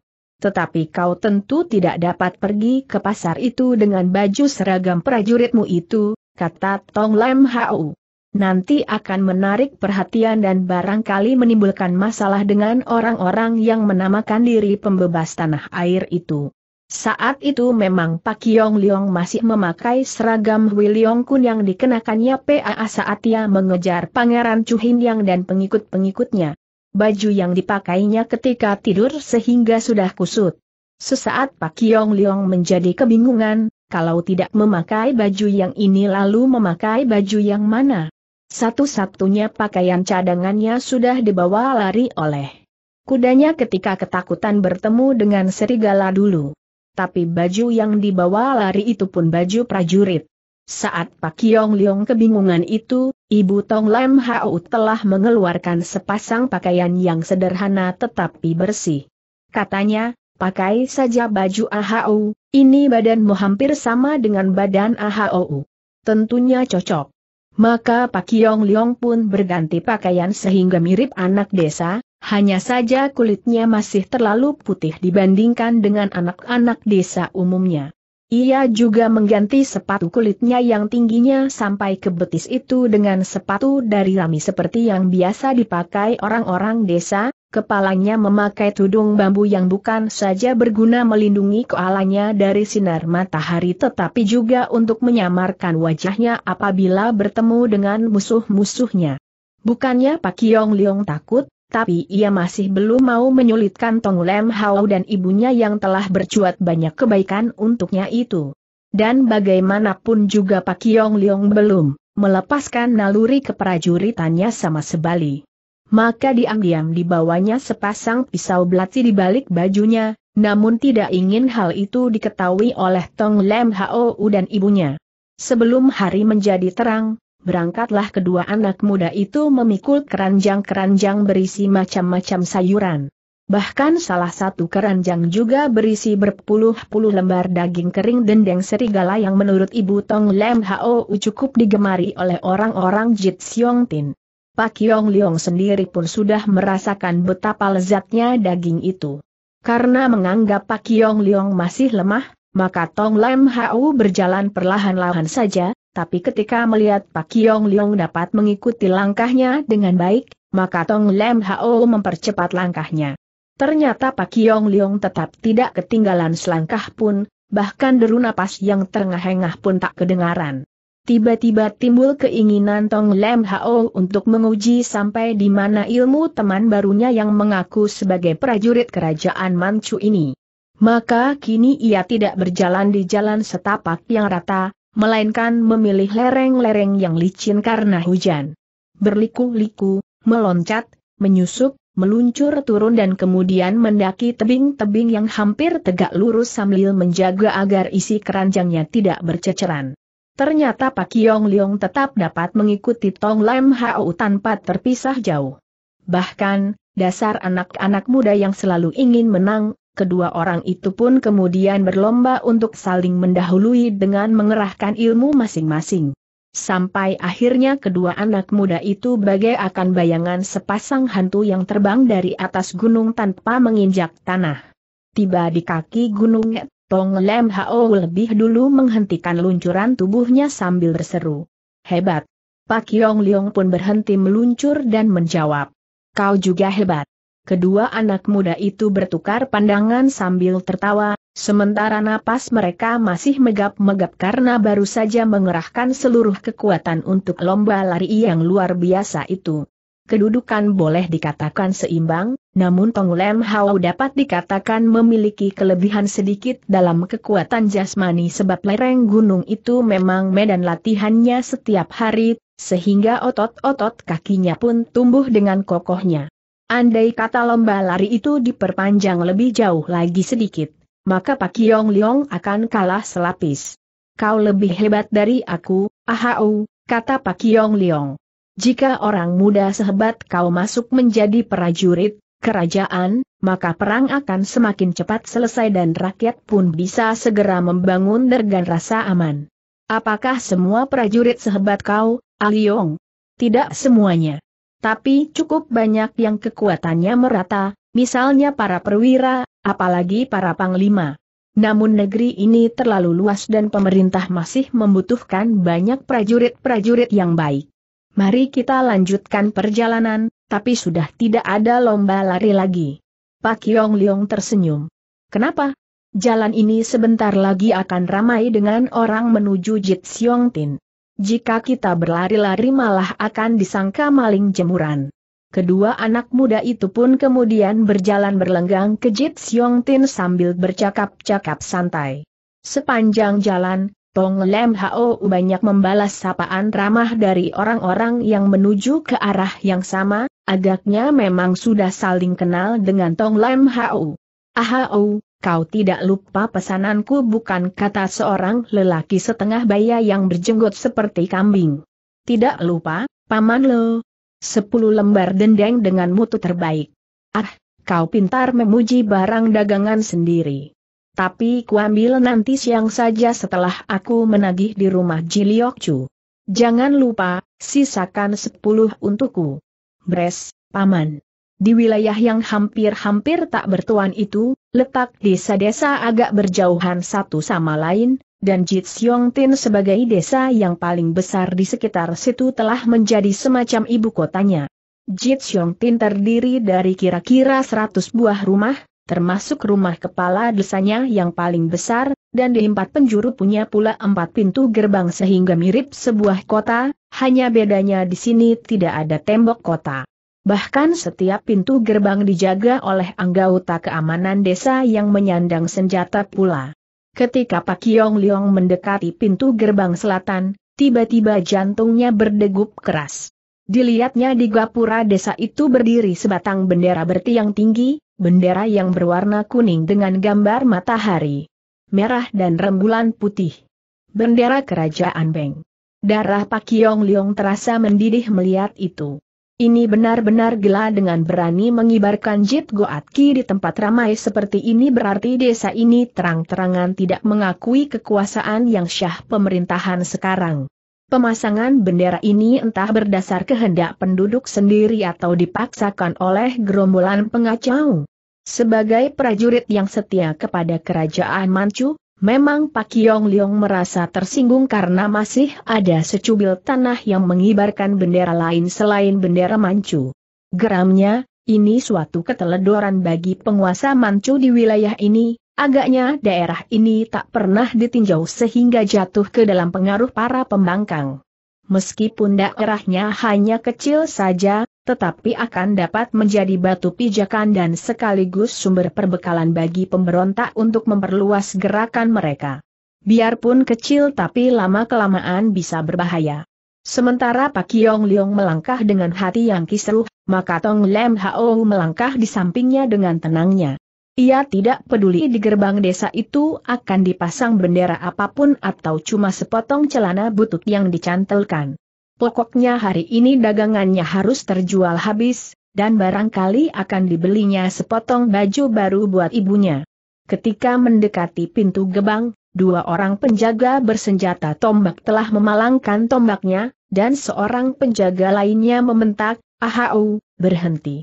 Tetapi kau tentu tidak dapat pergi ke pasar itu dengan baju seragam prajuritmu itu, kata Tong Lam Hau. Nanti akan menarik perhatian dan barangkali menimbulkan masalah dengan orang-orang yang menamakan diri pembebas tanah air itu. Saat itu memang Pak Yong Leong masih memakai seragam Hui Leong Kun yang dikenakannya PAA saat ia mengejar Pangeran Chu Hin Yang dan pengikut-pengikutnya baju yang dipakainya ketika tidur sehingga sudah kusut. Sesaat Pak Yong Leong menjadi kebingungan, kalau tidak memakai baju yang ini lalu memakai baju yang mana. Satu-satunya pakaian cadangannya sudah dibawa lari oleh kudanya ketika ketakutan bertemu dengan serigala dulu. Tapi baju yang dibawa lari itu pun baju prajurit. Saat Pak Yong Leong kebingungan itu, Ibu Tong Lam Hau telah mengeluarkan sepasang pakaian yang sederhana tetapi bersih. Katanya, pakai saja baju Ahau. ini badanmu hampir sama dengan badan Ahau. Tentunya cocok. Maka Pak Yong Leong pun berganti pakaian sehingga mirip anak desa, hanya saja kulitnya masih terlalu putih dibandingkan dengan anak-anak desa umumnya. Ia juga mengganti sepatu kulitnya yang tingginya sampai ke betis itu dengan sepatu dari rami seperti yang biasa dipakai orang-orang desa, kepalanya memakai tudung bambu yang bukan saja berguna melindungi kepalanya dari sinar matahari tetapi juga untuk menyamarkan wajahnya apabila bertemu dengan musuh-musuhnya. Bukannya Pak Kiong Liong takut, tapi ia masih belum mau menyulitkan Tong Lem Hao dan ibunya yang telah bercuat banyak kebaikan untuknya itu. Dan bagaimanapun juga Pak Yong Leong belum melepaskan naluri keprajuritannya sama sebali. Maka diam-diam dibawanya sepasang pisau belati di balik bajunya, namun tidak ingin hal itu diketahui oleh Tong Lem Hao dan ibunya. Sebelum hari menjadi terang, berangkatlah kedua anak muda itu memikul keranjang-keranjang berisi macam-macam sayuran. Bahkan salah satu keranjang juga berisi berpuluh-puluh lembar daging kering dendeng serigala yang menurut ibu Tong Lem Hao cukup digemari oleh orang-orang Jit Siong Tin. Pak Yong Leong sendiri pun sudah merasakan betapa lezatnya daging itu. Karena menganggap Pak Yong Leong masih lemah, maka Tong Lem Hao berjalan perlahan-lahan saja, tapi ketika melihat Pak Yong Leong dapat mengikuti langkahnya dengan baik, maka Tong Lem Hao mempercepat langkahnya. Ternyata Pak Yong Leong tetap tidak ketinggalan selangkah pun, bahkan deru napas yang terengah-engah pun tak kedengaran. Tiba-tiba timbul keinginan Tong Lem Hao untuk menguji sampai di mana ilmu teman barunya yang mengaku sebagai prajurit kerajaan Manchu ini. Maka kini ia tidak berjalan di jalan setapak yang rata, melainkan memilih lereng-lereng yang licin karena hujan. Berliku-liku, meloncat, menyusup, meluncur turun dan kemudian mendaki tebing-tebing yang hampir tegak lurus sambil menjaga agar isi keranjangnya tidak berceceran. Ternyata Pak Yong Leong tetap dapat mengikuti Tong Lam Hao tanpa terpisah jauh. Bahkan, dasar anak-anak muda yang selalu ingin menang, Kedua orang itu pun kemudian berlomba untuk saling mendahului dengan mengerahkan ilmu masing-masing. Sampai akhirnya kedua anak muda itu bagai akan bayangan sepasang hantu yang terbang dari atas gunung tanpa menginjak tanah. Tiba di kaki gunung, Tong Lem Hao lebih dulu menghentikan luncuran tubuhnya sambil berseru. Hebat! Pak Yong Leong pun berhenti meluncur dan menjawab. Kau juga hebat. Kedua anak muda itu bertukar pandangan sambil tertawa, sementara napas mereka masih megap-megap karena baru saja mengerahkan seluruh kekuatan untuk lomba lari yang luar biasa itu. Kedudukan boleh dikatakan seimbang, namun Tong Lem Hao dapat dikatakan memiliki kelebihan sedikit dalam kekuatan jasmani sebab lereng gunung itu memang medan latihannya setiap hari, sehingga otot-otot kakinya pun tumbuh dengan kokohnya. Andai kata lomba lari itu diperpanjang lebih jauh lagi sedikit, maka Pak Yong Leong akan kalah selapis. Kau lebih hebat dari aku, ahau, kata Pak Yong Leong. Jika orang muda sehebat kau masuk menjadi prajurit, kerajaan, maka perang akan semakin cepat selesai dan rakyat pun bisa segera membangun dergan rasa aman. Apakah semua prajurit sehebat kau, Aliong? Ah Tidak semuanya tapi cukup banyak yang kekuatannya merata, misalnya para perwira, apalagi para panglima. Namun negeri ini terlalu luas dan pemerintah masih membutuhkan banyak prajurit-prajurit yang baik. Mari kita lanjutkan perjalanan, tapi sudah tidak ada lomba lari lagi. Pak Yong Leong tersenyum. Kenapa? Jalan ini sebentar lagi akan ramai dengan orang menuju Jit Siong Tin. Jika kita berlari-lari malah akan disangka maling jemuran. Kedua anak muda itu pun kemudian berjalan berlenggang ke Jit Siong Tin sambil bercakap-cakap santai. Sepanjang jalan, Tong Lem Hao banyak membalas sapaan ramah dari orang-orang yang menuju ke arah yang sama, agaknya memang sudah saling kenal dengan Tong Lem Hao. Ahau, Kau tidak lupa pesananku bukan kata seorang lelaki setengah baya yang berjenggot seperti kambing. Tidak lupa, Paman Lo. Sepuluh lembar dendeng dengan mutu terbaik. Ah, kau pintar memuji barang dagangan sendiri. Tapi kuambil nanti siang saja setelah aku menagih di rumah Jiliokcu. Jangan lupa, sisakan sepuluh untukku. Bres, Paman di wilayah yang hampir-hampir tak bertuan itu, letak desa-desa agak berjauhan satu sama lain, dan Jitsyong Tin sebagai desa yang paling besar di sekitar situ telah menjadi semacam ibu kotanya. Jitsyong Tin terdiri dari kira-kira 100 buah rumah, termasuk rumah kepala desanya yang paling besar, dan di empat penjuru punya pula empat pintu gerbang sehingga mirip sebuah kota, hanya bedanya di sini tidak ada tembok kota. Bahkan setiap pintu gerbang dijaga oleh anggota keamanan desa yang menyandang senjata pula. Ketika Pak Yong Liong mendekati pintu gerbang selatan, tiba-tiba jantungnya berdegup keras. Dilihatnya di gapura desa itu berdiri sebatang bendera bertiang tinggi, bendera yang berwarna kuning dengan gambar matahari, merah dan rembulan putih. Bendera kerajaan Beng. Darah Pak Yong Liong terasa mendidih melihat itu. Ini benar-benar gila dengan berani mengibarkan Jit Goatki di tempat ramai seperti ini berarti desa ini terang-terangan tidak mengakui kekuasaan yang syah pemerintahan sekarang. Pemasangan bendera ini entah berdasar kehendak penduduk sendiri atau dipaksakan oleh gerombolan pengacau. Sebagai prajurit yang setia kepada kerajaan Manchu, Memang Pak Yong Leong merasa tersinggung karena masih ada secubil tanah yang mengibarkan bendera lain selain bendera Manchu. Geramnya, ini suatu keteledoran bagi penguasa Manchu di wilayah ini, agaknya daerah ini tak pernah ditinjau sehingga jatuh ke dalam pengaruh para pembangkang. Meskipun daerahnya hanya kecil saja, tetapi akan dapat menjadi batu pijakan dan sekaligus sumber perbekalan bagi pemberontak untuk memperluas gerakan mereka. Biarpun kecil tapi lama-kelamaan bisa berbahaya. Sementara Pak Yong Leong melangkah dengan hati yang kisruh, maka Tong Lem Hao melangkah di sampingnya dengan tenangnya. Ia tidak peduli di gerbang desa itu akan dipasang bendera apapun atau cuma sepotong celana butut yang dicantelkan. Pokoknya hari ini dagangannya harus terjual habis, dan barangkali akan dibelinya sepotong baju baru buat ibunya. Ketika mendekati pintu gebang, dua orang penjaga bersenjata tombak telah memalangkan tombaknya, dan seorang penjaga lainnya mementak, Ahau, berhenti.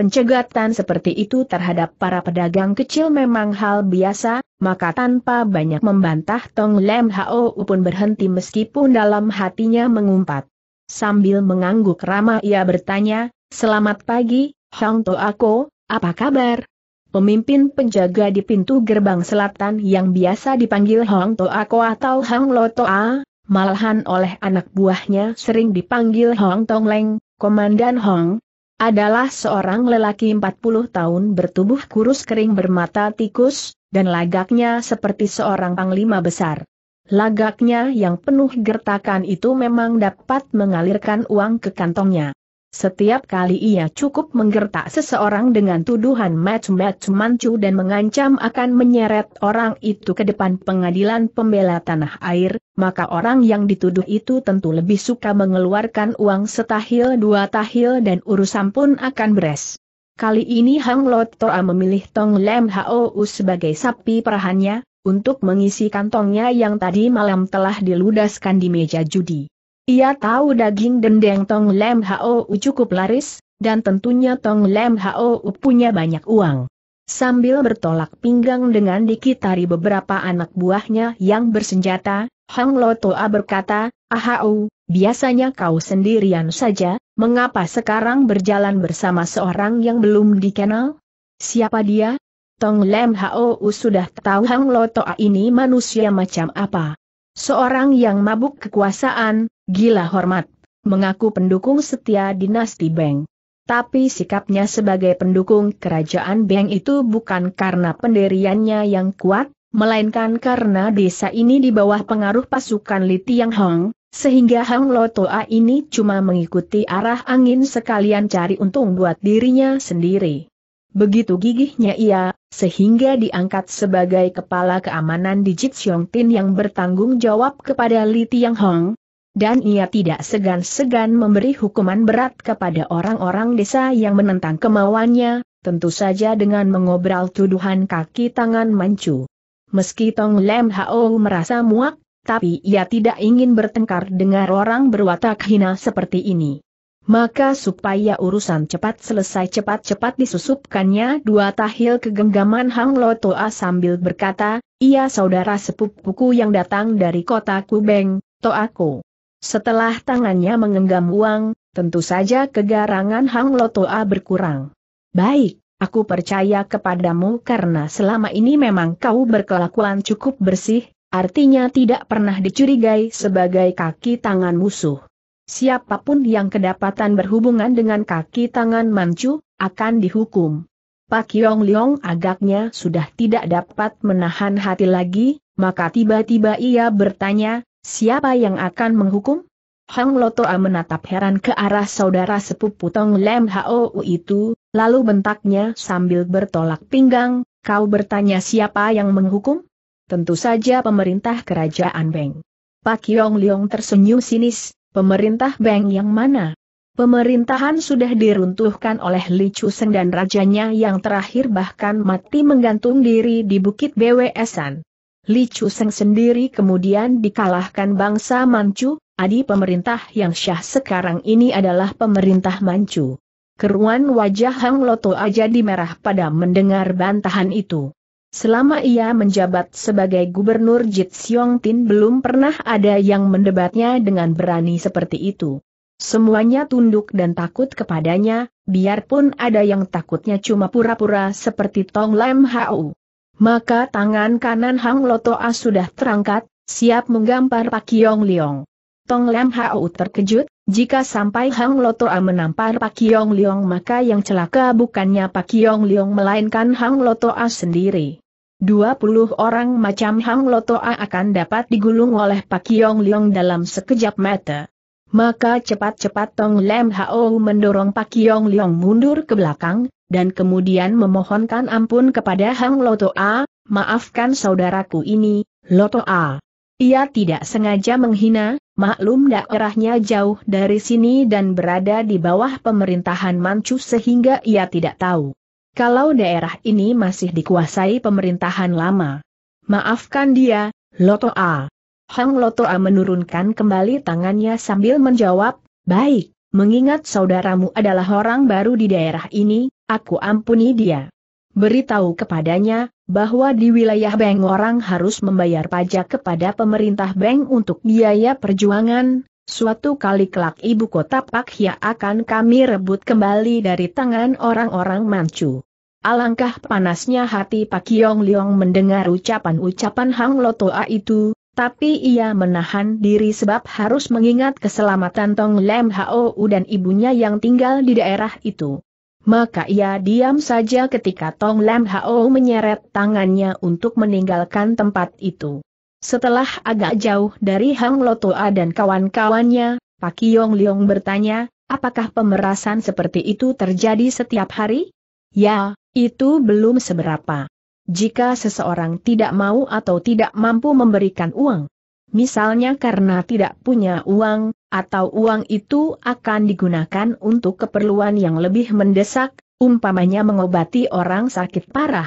Pencegatan seperti itu terhadap para pedagang kecil memang hal biasa, maka tanpa banyak membantah Tong Lem Hao pun berhenti meskipun dalam hatinya mengumpat. Sambil mengangguk ramah ia bertanya, Selamat pagi, Hong To Ako, apa kabar? Pemimpin penjaga di pintu gerbang selatan yang biasa dipanggil Hong To Ako atau Hong Lo A, malahan oleh anak buahnya sering dipanggil Hong Tong Leng, Komandan Hong, adalah seorang lelaki 40 tahun bertubuh kurus kering bermata tikus, dan lagaknya seperti seorang panglima besar. Lagaknya yang penuh gertakan itu memang dapat mengalirkan uang ke kantongnya. Setiap kali ia cukup menggertak seseorang dengan tuduhan match-match mancu dan mengancam akan menyeret orang itu ke depan pengadilan pembela tanah air, maka orang yang dituduh itu tentu lebih suka mengeluarkan uang setahil dua tahil dan urusan pun akan beres. Kali ini Hang Lotoa memilih Tong Lem Hou sebagai sapi perahannya, untuk mengisi kantongnya yang tadi malam telah diludaskan di meja judi. Ia tahu daging dendeng Tong Lem Hao cukup laris, dan tentunya Tong Lem Hao punya banyak uang. Sambil bertolak pinggang dengan dikitari beberapa anak buahnya yang bersenjata, Hang Lotoa berkata, Ahau, biasanya kau sendirian saja, mengapa sekarang berjalan bersama seorang yang belum dikenal? Siapa dia? Tong Lem Hao sudah tahu Hang Lotoa ini manusia macam apa. Seorang yang mabuk kekuasaan, Gila hormat. Mengaku pendukung setia dinasti Beng. Tapi sikapnya sebagai pendukung kerajaan Beng itu bukan karena pendiriannya yang kuat, melainkan karena desa ini di bawah pengaruh pasukan Li Tiang Hong, sehingga Hang Lotoa ini cuma mengikuti arah angin sekalian cari untung buat dirinya sendiri. Begitu gigihnya ia, sehingga diangkat sebagai kepala keamanan di Jit Tin yang bertanggung jawab kepada Li Tiang Hong, dan ia tidak segan-segan memberi hukuman berat kepada orang-orang desa yang menentang kemauannya, tentu saja dengan mengobral tuduhan kaki tangan mancu. Meski Tong Lem Hao merasa muak, tapi ia tidak ingin bertengkar dengan orang berwatak hina seperti ini. Maka supaya urusan cepat selesai cepat-cepat disusupkannya dua tahil kegenggaman Hang Lo Toa sambil berkata, ia saudara sepupuku yang datang dari kota Kubeng, Ko. Setelah tangannya mengenggam uang, tentu saja kegarangan Hang Lotoa berkurang. Baik, aku percaya kepadamu karena selama ini memang kau berkelakuan cukup bersih, artinya tidak pernah dicurigai sebagai kaki tangan musuh. Siapapun yang kedapatan berhubungan dengan kaki tangan Manchu, akan dihukum. Pak Yong Leong agaknya sudah tidak dapat menahan hati lagi, maka tiba-tiba ia bertanya, Siapa yang akan menghukum? Hang Lotoa menatap heran ke arah saudara sepupu Tong Lem Hou itu, lalu bentaknya sambil bertolak pinggang, kau bertanya siapa yang menghukum? Tentu saja pemerintah kerajaan Beng. Pak Yong Leong tersenyum sinis, pemerintah Beng yang mana? Pemerintahan sudah diruntuhkan oleh Li Seng dan rajanya yang terakhir bahkan mati menggantung diri di Bukit Bwesan. Li Seng sendiri kemudian dikalahkan bangsa Manchu, adi pemerintah yang syah sekarang ini adalah pemerintah Manchu. Keruan wajah Hang Loto aja merah pada mendengar bantahan itu. Selama ia menjabat sebagai gubernur Jit Siong Tin belum pernah ada yang mendebatnya dengan berani seperti itu. Semuanya tunduk dan takut kepadanya, biarpun ada yang takutnya cuma pura-pura seperti Tong Lam Hau. Maka tangan kanan Hang Lotoa sudah terangkat, siap menggampar Pak Yong Liong. Tong Lam Hau terkejut, jika sampai Hang Lotoa menampar Pak Yong Liong maka yang celaka bukannya Pak Yong Liong melainkan Hang Lotoa sendiri. 20 orang macam Hang Lotoa akan dapat digulung oleh Pak Yong Liong dalam sekejap mata. Maka cepat-cepat Tong Lem Haong mendorong Pak Yong Leong mundur ke belakang, dan kemudian memohonkan ampun kepada Hang Loto A, maafkan saudaraku ini, Loto A. Ia tidak sengaja menghina, maklum daerahnya jauh dari sini dan berada di bawah pemerintahan Manchu sehingga ia tidak tahu. Kalau daerah ini masih dikuasai pemerintahan lama. Maafkan dia, Loto A. Hang Lotoa menurunkan kembali tangannya sambil menjawab, baik, mengingat saudaramu adalah orang baru di daerah ini, aku ampuni dia. Beritahu kepadanya, bahwa di wilayah Beng orang harus membayar pajak kepada pemerintah Beng untuk biaya perjuangan, suatu kali kelak ibu kota Pakhia akan kami rebut kembali dari tangan orang-orang Manchu. Alangkah panasnya hati Pak Yong Liong mendengar ucapan-ucapan Hang Lotoa itu, tapi ia menahan diri sebab harus mengingat keselamatan Tong Lem Hou dan ibunya yang tinggal di daerah itu. Maka ia diam saja ketika Tong Lem Hou menyeret tangannya untuk meninggalkan tempat itu. Setelah agak jauh dari Hang Lotoa dan kawan-kawannya, Pak Yong Leong bertanya, apakah pemerasan seperti itu terjadi setiap hari? Ya, itu belum seberapa jika seseorang tidak mau atau tidak mampu memberikan uang. Misalnya karena tidak punya uang, atau uang itu akan digunakan untuk keperluan yang lebih mendesak, umpamanya mengobati orang sakit parah.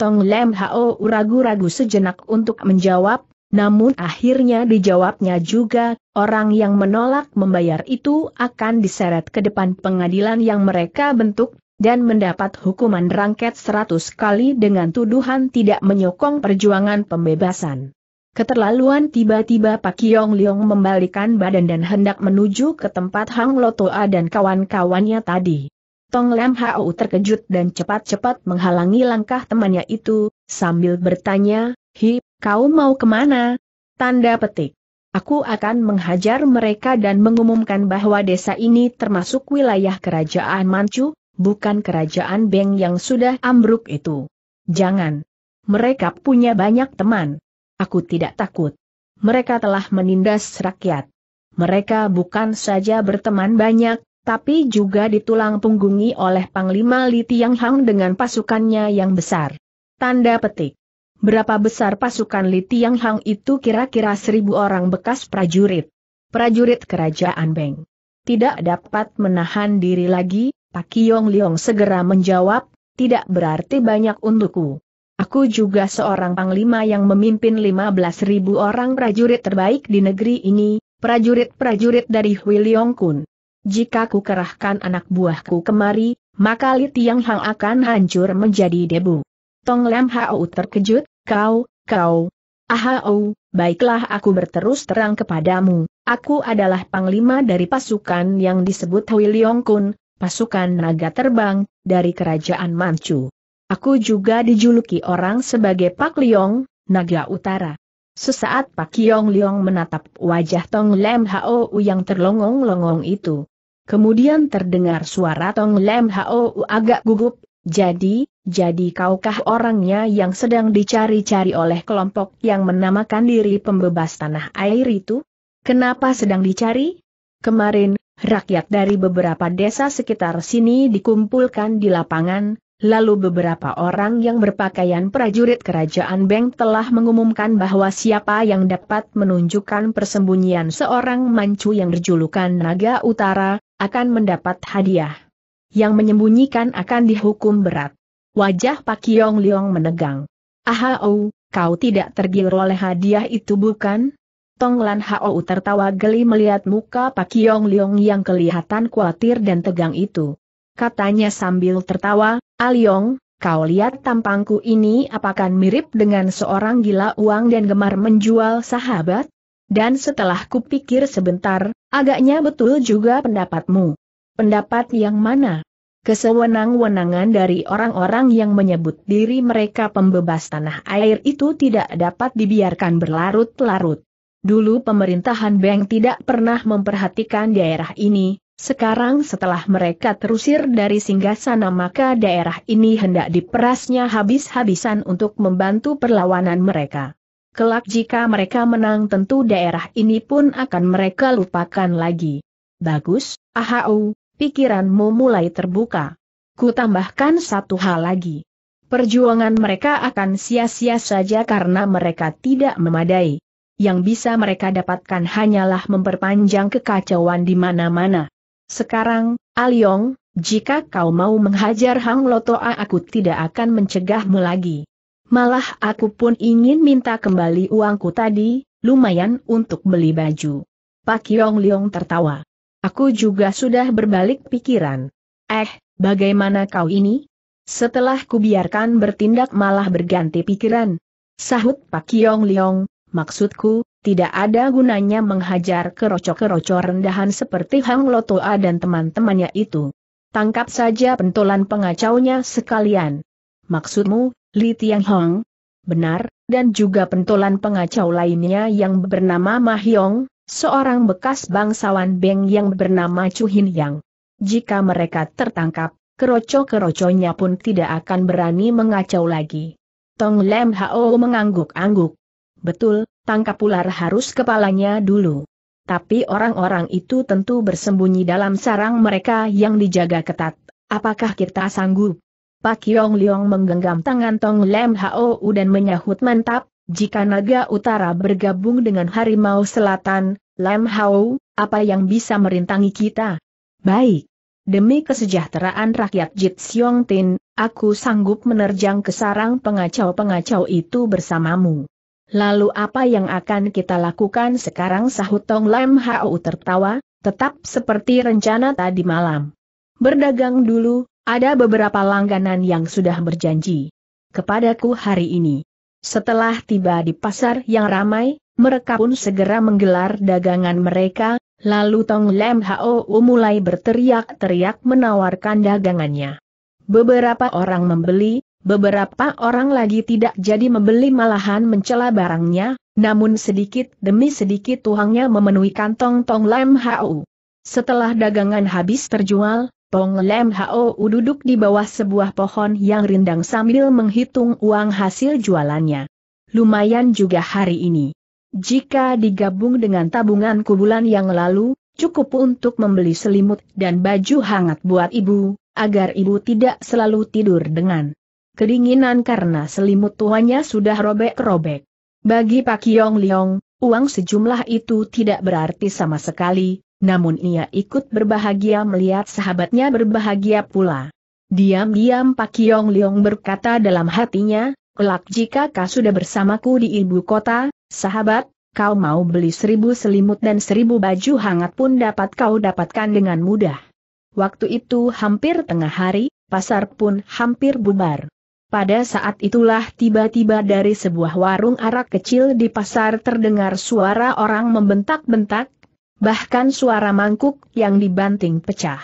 Tong Lem Hao ragu-ragu sejenak untuk menjawab, namun akhirnya dijawabnya juga, orang yang menolak membayar itu akan diseret ke depan pengadilan yang mereka bentuk, dan mendapat hukuman rangket seratus kali dengan tuduhan tidak menyokong perjuangan pembebasan. Keterlaluan tiba-tiba Pak Yong Leong membalikan badan dan hendak menuju ke tempat Hang Lotoa dan kawan-kawannya tadi. Tong Lam Hau terkejut dan cepat-cepat menghalangi langkah temannya itu, sambil bertanya, Hi, kau mau kemana? Tanda petik. Aku akan menghajar mereka dan mengumumkan bahwa desa ini termasuk wilayah kerajaan Manchu, bukan kerajaan Beng yang sudah ambruk itu. Jangan. Mereka punya banyak teman. Aku tidak takut. Mereka telah menindas rakyat. Mereka bukan saja berteman banyak, tapi juga ditulang punggungi oleh Panglima Li Tianghang dengan pasukannya yang besar. Tanda petik. Berapa besar pasukan Li Tianghang itu kira-kira seribu orang bekas prajurit. Prajurit kerajaan Beng. Tidak dapat menahan diri lagi, Pak Yong Leong segera menjawab, tidak berarti banyak untukku. Aku juga seorang panglima yang memimpin 15.000 orang prajurit terbaik di negeri ini, prajurit-prajurit dari Hui Leong Kun. Jika ku kerahkan anak buahku kemari, maka Li Tiang Hang akan hancur menjadi debu. Tong Lam Hao terkejut, kau, kau. Ahau, oh, baiklah aku berterus terang kepadamu, aku adalah panglima dari pasukan yang disebut Hui Leong Kun, pasukan naga terbang, dari kerajaan Manchu. Aku juga dijuluki orang sebagai Pak Liong, naga utara. Sesaat Pak Kiong Liong menatap wajah Tong Lem Hao yang terlongong-longong itu. Kemudian terdengar suara Tong Lem Hao agak gugup, jadi, jadi kaukah orangnya yang sedang dicari-cari oleh kelompok yang menamakan diri pembebas tanah air itu? Kenapa sedang dicari? Kemarin, Rakyat dari beberapa desa sekitar sini dikumpulkan di lapangan, Lalu beberapa orang yang berpakaian prajurit kerajaan Beng telah mengumumkan bahwa siapa yang dapat menunjukkan persembunyian seorang mancu yang berjulukan Naga Utara, akan mendapat hadiah. Yang menyembunyikan akan dihukum berat. Wajah Pak Yong Leong menegang. Ahau, oh, kau tidak tergiur oleh hadiah itu bukan? Tonglan Lan Hao tertawa geli melihat muka Pak Yong Leong yang kelihatan khawatir dan tegang itu. Katanya sambil tertawa, Aliong, kau lihat tampangku ini apakah mirip dengan seorang gila uang dan gemar menjual sahabat? Dan setelah kupikir sebentar, agaknya betul juga pendapatmu. Pendapat yang mana? Kesewenang-wenangan dari orang-orang yang menyebut diri mereka pembebas tanah air itu tidak dapat dibiarkan berlarut-larut. Dulu pemerintahan Beng tidak pernah memperhatikan daerah ini, sekarang setelah mereka terusir dari singgasana maka daerah ini hendak diperasnya habis-habisan untuk membantu perlawanan mereka. Kelak jika mereka menang tentu daerah ini pun akan mereka lupakan lagi. Bagus, ahau, pikiranmu mulai terbuka. Ku tambahkan satu hal lagi. Perjuangan mereka akan sia-sia saja karena mereka tidak memadai yang bisa mereka dapatkan hanyalah memperpanjang kekacauan di mana-mana. Sekarang, Aliong, ah jika kau mau menghajar Hang Lotoa aku tidak akan mencegahmu lagi. Malah aku pun ingin minta kembali uangku tadi, lumayan untuk beli baju. Pak Yong Leong tertawa. Aku juga sudah berbalik pikiran. Eh, bagaimana kau ini? Setelah kubiarkan bertindak malah berganti pikiran. Sahut Pak Yong Leong, Maksudku, tidak ada gunanya menghajar kerocok-kerocok rendahan seperti Hang Lotoa dan teman-temannya itu. Tangkap saja pentolan pengacaunya sekalian. Maksudmu, Li Tiang Hong? Benar, dan juga pentolan pengacau lainnya yang bernama Mahyong, seorang bekas bangsawan Beng yang bernama Chu Hin Yang. Jika mereka tertangkap, kerocok keroconya pun tidak akan berani mengacau lagi. Tong Lem Hao mengangguk-angguk. Betul, tangkap ular harus kepalanya dulu. Tapi orang-orang itu tentu bersembunyi dalam sarang mereka yang dijaga ketat. Apakah kita sanggup? Pak Yong Leong menggenggam tangan Tong Lem Hao dan menyahut mantap, jika naga utara bergabung dengan harimau selatan, Lem Hao, apa yang bisa merintangi kita? Baik. Demi kesejahteraan rakyat Jit Siong Tin, aku sanggup menerjang ke sarang pengacau-pengacau itu bersamamu. Lalu apa yang akan kita lakukan sekarang sahut Tong Lam Hau tertawa, tetap seperti rencana tadi malam. Berdagang dulu, ada beberapa langganan yang sudah berjanji kepadaku hari ini. Setelah tiba di pasar yang ramai, mereka pun segera menggelar dagangan mereka, lalu Tong Lam Hau mulai berteriak-teriak menawarkan dagangannya. Beberapa orang membeli, Beberapa orang lagi tidak jadi membeli malahan mencela barangnya, namun sedikit demi sedikit tuangnya memenuhi kantong Tong Lem Hau. Setelah dagangan habis terjual, Tong Lem Hau duduk di bawah sebuah pohon yang rindang sambil menghitung uang hasil jualannya. Lumayan juga hari ini. Jika digabung dengan tabungan kubulan yang lalu, cukup untuk membeli selimut dan baju hangat buat ibu, agar ibu tidak selalu tidur dengan kedinginan karena selimut tuanya sudah robek-robek. Bagi Pak Yong Leong, uang sejumlah itu tidak berarti sama sekali, namun ia ikut berbahagia melihat sahabatnya berbahagia pula. Diam-diam Pak Yong Leong berkata dalam hatinya, kelak jika kau sudah bersamaku di ibu kota, sahabat, kau mau beli seribu selimut dan seribu baju hangat pun dapat kau dapatkan dengan mudah. Waktu itu hampir tengah hari, pasar pun hampir bubar. Pada saat itulah tiba-tiba dari sebuah warung arak kecil di pasar terdengar suara orang membentak-bentak, bahkan suara mangkuk yang dibanting pecah.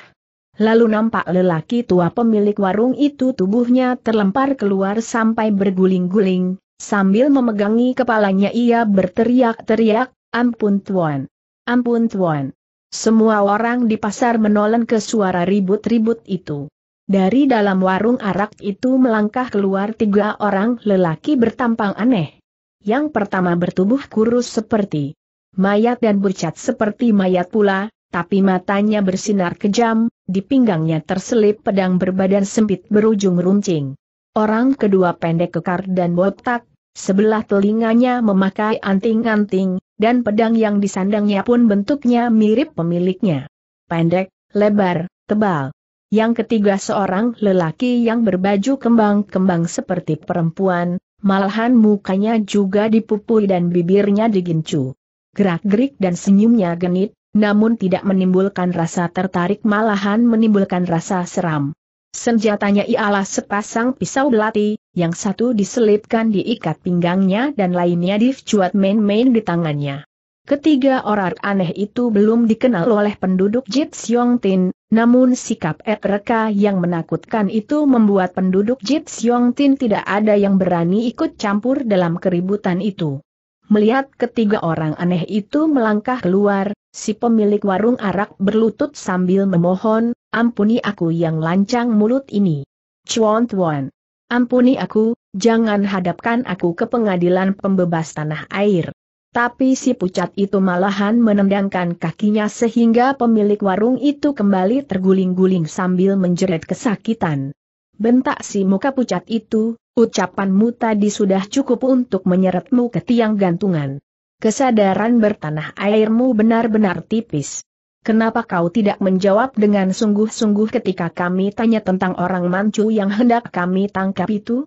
Lalu nampak lelaki tua pemilik warung itu tubuhnya terlempar keluar sampai berguling-guling, sambil memegangi kepalanya ia berteriak-teriak, ampun tuan, ampun tuan. Semua orang di pasar menolong ke suara ribut-ribut itu. Dari dalam warung arak itu melangkah keluar tiga orang lelaki bertampang aneh. Yang pertama bertubuh kurus seperti mayat dan bercat seperti mayat pula, tapi matanya bersinar kejam, di pinggangnya terselip pedang berbadan sempit berujung runcing. Orang kedua pendek kekar dan botak, sebelah telinganya memakai anting-anting, dan pedang yang disandangnya pun bentuknya mirip pemiliknya. Pendek, lebar, tebal, yang ketiga seorang lelaki yang berbaju kembang-kembang seperti perempuan, malahan mukanya juga dipupui dan bibirnya digincu. Gerak-gerik dan senyumnya genit, namun tidak menimbulkan rasa tertarik malahan menimbulkan rasa seram. Senjatanya ialah sepasang pisau belati, yang satu diselipkan di ikat pinggangnya dan lainnya dicuat main-main di tangannya. Ketiga orang aneh itu belum dikenal oleh penduduk Jit Tin, namun sikap Erka yang menakutkan itu membuat penduduk Jit Siong Tin tidak ada yang berani ikut campur dalam keributan itu. Melihat ketiga orang aneh itu melangkah keluar, si pemilik warung arak berlutut sambil memohon, ampuni aku yang lancang mulut ini. Chuan Tuan. Ampuni aku, jangan hadapkan aku ke pengadilan pembebas tanah air. Tapi si pucat itu malahan menendangkan kakinya sehingga pemilik warung itu kembali terguling-guling sambil menjerit kesakitan. Bentak si muka pucat itu, ucapanmu tadi sudah cukup untuk menyeretmu ke tiang gantungan. Kesadaran bertanah airmu benar-benar tipis. Kenapa kau tidak menjawab dengan sungguh-sungguh ketika kami tanya tentang orang mancu yang hendak kami tangkap itu?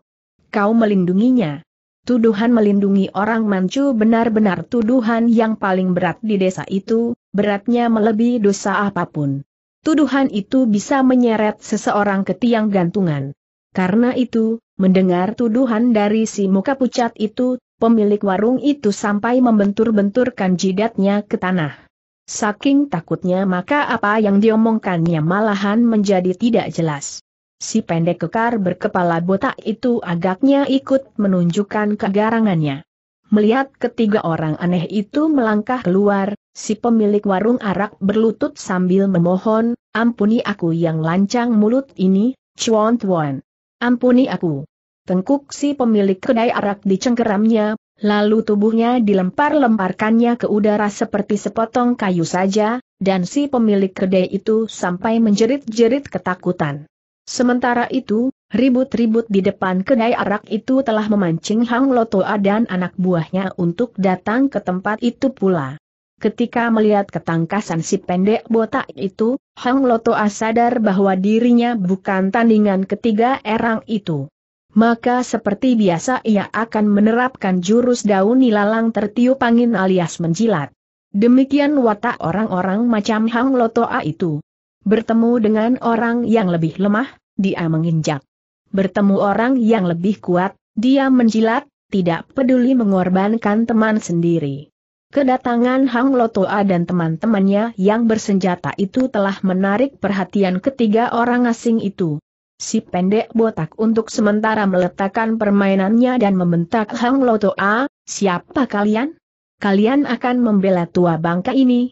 Kau melindunginya. Tuduhan melindungi orang Manchu benar-benar tuduhan yang paling berat di desa itu, beratnya melebihi dosa apapun. Tuduhan itu bisa menyeret seseorang ke tiang gantungan. Karena itu, mendengar tuduhan dari si muka pucat itu, pemilik warung itu sampai membentur-benturkan jidatnya ke tanah. Saking takutnya maka apa yang diomongkannya malahan menjadi tidak jelas. Si pendek kekar berkepala botak itu agaknya ikut menunjukkan kegarangannya. Melihat ketiga orang aneh itu melangkah keluar, si pemilik warung arak berlutut sambil memohon, ampuni aku yang lancang mulut ini, cuan tuan. Ampuni aku. Tengkuk si pemilik kedai arak dicengkeramnya, lalu tubuhnya dilempar-lemparkannya ke udara seperti sepotong kayu saja, dan si pemilik kedai itu sampai menjerit-jerit ketakutan. Sementara itu, ribut-ribut di depan kedai arak itu telah memancing Hang Lotoa dan anak buahnya untuk datang ke tempat itu pula. Ketika melihat ketangkasan si pendek botak itu, Hang Lotoa sadar bahwa dirinya bukan tandingan ketiga erang itu. Maka seperti biasa ia akan menerapkan jurus daun nilalang tertiup angin alias menjilat. Demikian watak orang-orang macam Hang Lotoa itu. Bertemu dengan orang yang lebih lemah, dia menginjak. Bertemu orang yang lebih kuat, dia menjilat, tidak peduli mengorbankan teman sendiri. Kedatangan Hang Lotoa dan teman-temannya yang bersenjata itu telah menarik perhatian ketiga orang asing itu. Si pendek botak untuk sementara meletakkan permainannya dan membentak Hang Lotoa, siapa kalian? Kalian akan membela tua bangka ini,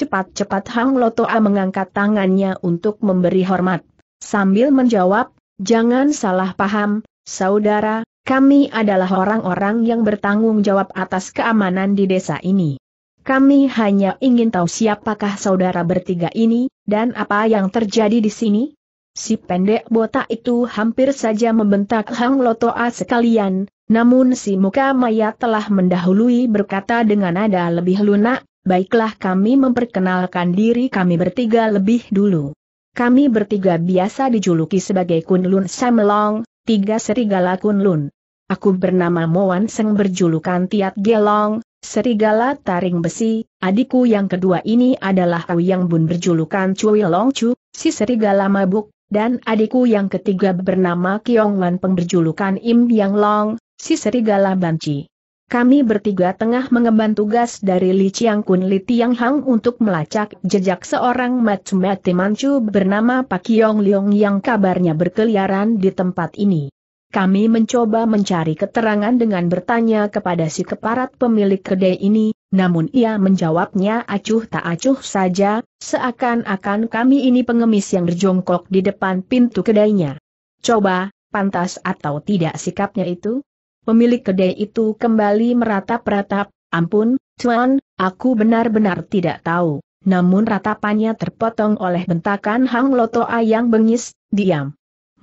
Cepat-cepat Hang Lotoa mengangkat tangannya untuk memberi hormat. Sambil menjawab, jangan salah paham, saudara, kami adalah orang-orang yang bertanggung jawab atas keamanan di desa ini. Kami hanya ingin tahu siapakah saudara bertiga ini, dan apa yang terjadi di sini? Si pendek botak itu hampir saja membentak Hang Lotoa sekalian, namun si muka mayat telah mendahului berkata dengan nada lebih lunak, baiklah kami memperkenalkan diri kami bertiga lebih dulu. Kami bertiga biasa dijuluki sebagai Kunlun Samlong, tiga serigala Kunlun. Aku bernama Moan Seng berjulukan Tiat Gelong, serigala taring besi, adikku yang kedua ini adalah Yang Bun berjulukan Cui Longchu, si serigala mabuk, dan adikku yang ketiga bernama Kiong Wan Peng berjulukan Im Yang Long, si serigala banci. Kami bertiga tengah mengemban tugas dari Li Chiang Kun Li Tiang Hang untuk melacak jejak seorang mati-mati mancu bernama Pak Yong Leong yang kabarnya berkeliaran di tempat ini. Kami mencoba mencari keterangan dengan bertanya kepada si keparat pemilik kedai ini, namun ia menjawabnya acuh tak acuh saja, seakan-akan kami ini pengemis yang berjongkok di depan pintu kedainya. Coba, pantas atau tidak sikapnya itu? pemilik kedai itu kembali meratap-ratap, ampun, Cuan, aku benar-benar tidak tahu. Namun ratapannya terpotong oleh bentakan Hang Lotoa yang bengis, diam.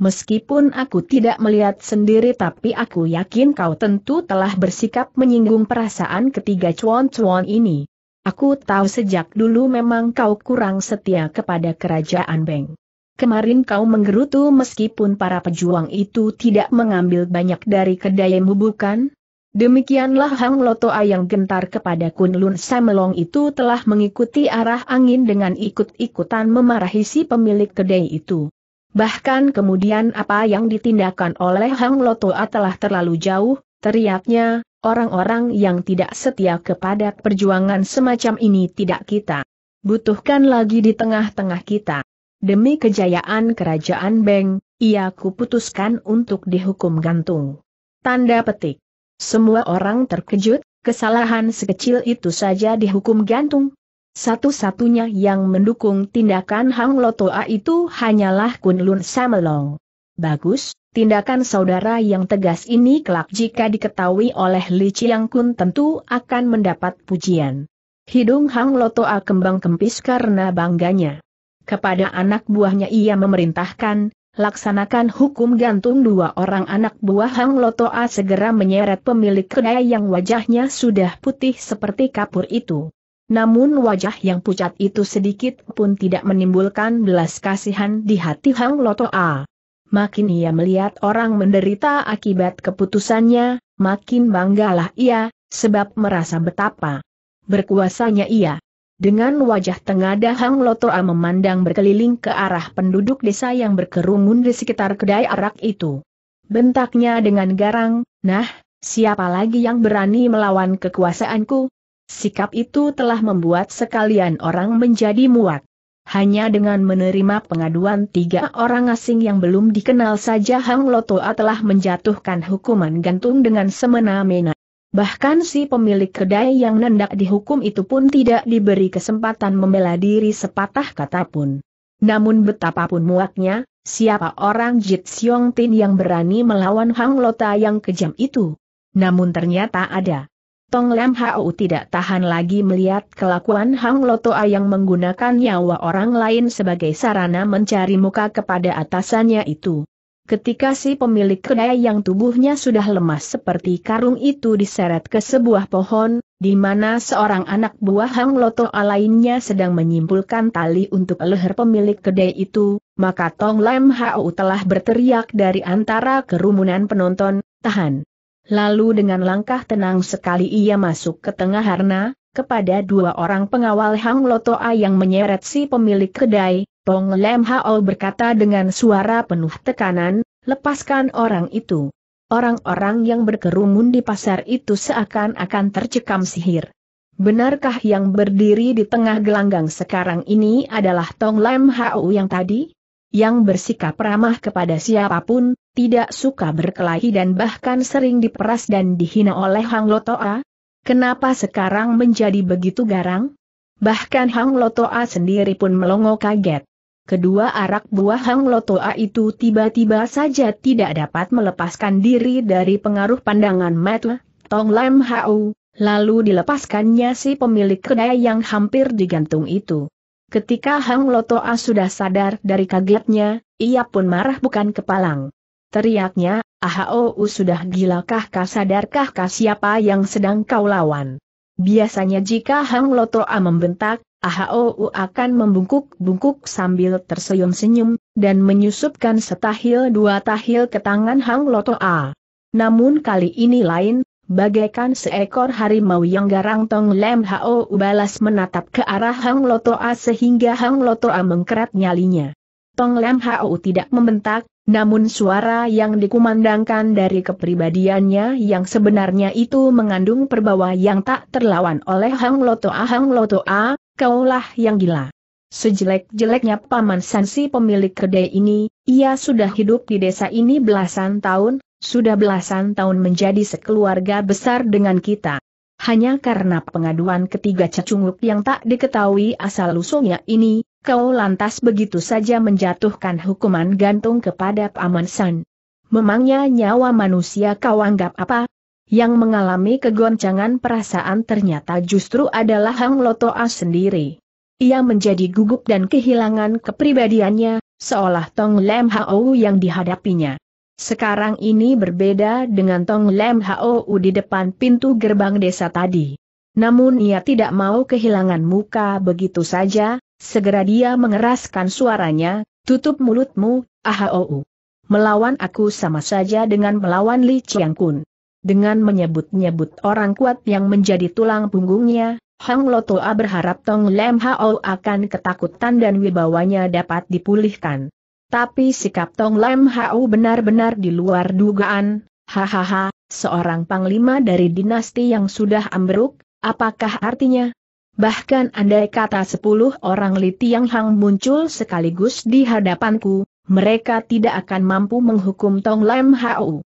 Meskipun aku tidak melihat sendiri tapi aku yakin kau tentu telah bersikap menyinggung perasaan ketiga cuan-cuan ini. Aku tahu sejak dulu memang kau kurang setia kepada kerajaan Beng. Kemarin kau menggerutu meskipun para pejuang itu tidak mengambil banyak dari kedaimu bukan? Demikianlah Hang Loto yang gentar kepada Kunlun Samelong itu telah mengikuti arah angin dengan ikut-ikutan memarahi si pemilik kedai itu. Bahkan kemudian apa yang ditindakan oleh Hang Lotoa telah terlalu jauh, teriaknya, orang-orang yang tidak setia kepada perjuangan semacam ini tidak kita butuhkan lagi di tengah-tengah kita. Demi kejayaan kerajaan Beng, ia kuputuskan untuk dihukum gantung. Tanda petik. Semua orang terkejut, kesalahan sekecil itu saja dihukum gantung. Satu-satunya yang mendukung tindakan Hang Lotoa itu hanyalah Kunlun Lun Samelong. Bagus, tindakan saudara yang tegas ini kelak jika diketahui oleh Li Chiang Kun tentu akan mendapat pujian. Hidung Hang Lotoa kembang kempis karena bangganya. Kepada anak buahnya ia memerintahkan, laksanakan hukum gantung dua orang anak buah Hang Lotoa segera menyeret pemilik kedai yang wajahnya sudah putih seperti kapur itu. Namun wajah yang pucat itu sedikit pun tidak menimbulkan belas kasihan di hati Hang Lotoa. Makin ia melihat orang menderita akibat keputusannya, makin banggalah ia, sebab merasa betapa berkuasanya ia. Dengan wajah tengadah Hang Lotoa memandang berkeliling ke arah penduduk desa yang berkerumun di sekitar kedai arak itu. Bentaknya dengan garang, nah, siapa lagi yang berani melawan kekuasaanku? Sikap itu telah membuat sekalian orang menjadi muak. Hanya dengan menerima pengaduan tiga orang asing yang belum dikenal saja Hang Lotoa telah menjatuhkan hukuman gantung dengan semena-mena. Bahkan si pemilik kedai yang nendak dihukum itu pun tidak diberi kesempatan membela diri sepatah kata pun. Namun betapapun muaknya, siapa orang Jit Siong Tin yang berani melawan Hang Lota yang kejam itu? Namun ternyata ada. Tong Lam Hau tidak tahan lagi melihat kelakuan Hang Lotoa yang menggunakan nyawa orang lain sebagai sarana mencari muka kepada atasannya itu. Ketika si pemilik kedai yang tubuhnya sudah lemas seperti karung itu diseret ke sebuah pohon, di mana seorang anak buah Hang Loto lainnya sedang menyimpulkan tali untuk leher pemilik kedai itu, maka Tong Lam Hau telah berteriak dari antara kerumunan penonton, tahan. Lalu dengan langkah tenang sekali ia masuk ke tengah harna, kepada dua orang pengawal Hang Lotoa yang menyeret si pemilik kedai, Tong Lem Hao berkata dengan suara penuh tekanan, lepaskan orang itu. Orang-orang yang berkerumun di pasar itu seakan-akan tercekam sihir. Benarkah yang berdiri di tengah gelanggang sekarang ini adalah Tong Lem Hao yang tadi? Yang bersikap ramah kepada siapapun, tidak suka berkelahi dan bahkan sering diperas dan dihina oleh Hang Lotoa? Kenapa sekarang menjadi begitu garang? Bahkan Hang Lotoa sendiri pun melongo kaget kedua arak buah Hang Lotoa itu tiba-tiba saja tidak dapat melepaskan diri dari pengaruh pandangan Matu, Tong Lam Hau, lalu dilepaskannya si pemilik kedai yang hampir digantung itu. Ketika Hang Lotoa sudah sadar dari kagetnya, ia pun marah bukan kepalang. Teriaknya, Ahau sudah gilakah kah sadarkah kah siapa yang sedang kau lawan? Biasanya jika Hang Lotoa membentak, AHOU akan membungkuk-bungkuk sambil tersenyum-senyum, dan menyusupkan setahil dua tahil ke tangan Hang Lotoa. Namun kali ini lain, bagaikan seekor harimau yang garang Tong Lem Hou balas menatap ke arah Hang Lotoa sehingga Hang Lotoa mengkerat nyalinya. Tong Lam Hau tidak membentak, namun suara yang dikumandangkan dari kepribadiannya yang sebenarnya itu mengandung perbawa yang tak terlawan oleh Hang Loto A Hang Loto A, kaulah yang gila. Sejelek-jeleknya Paman Sansi pemilik kedai ini, ia sudah hidup di desa ini belasan tahun, sudah belasan tahun menjadi sekeluarga besar dengan kita. Hanya karena pengaduan ketiga cacunguk yang tak diketahui asal-usulnya ini, Kau lantas begitu saja menjatuhkan hukuman gantung kepada Paman San. Memangnya nyawa manusia kau anggap apa? Yang mengalami kegoncangan perasaan ternyata justru adalah Hang Lotoa sendiri. Ia menjadi gugup dan kehilangan kepribadiannya, seolah Tong Lem Hao yang dihadapinya. Sekarang ini berbeda dengan Tong Lem Hao di depan pintu gerbang desa tadi. Namun ia tidak mau kehilangan muka begitu saja, Segera dia mengeraskan suaranya, tutup mulutmu, ahau. Melawan aku sama saja dengan melawan Li Chiang Kun. Dengan menyebut-nyebut orang kuat yang menjadi tulang punggungnya, Hang Lotoa berharap Tong Lem Hao akan ketakutan dan wibawanya dapat dipulihkan. Tapi sikap Tong Lem Hao benar-benar di luar dugaan, hahaha, seorang panglima dari dinasti yang sudah ambruk, apakah artinya? Bahkan andai kata sepuluh orang Li Tiang Hang muncul sekaligus di hadapanku, mereka tidak akan mampu menghukum Tong Lam Hau.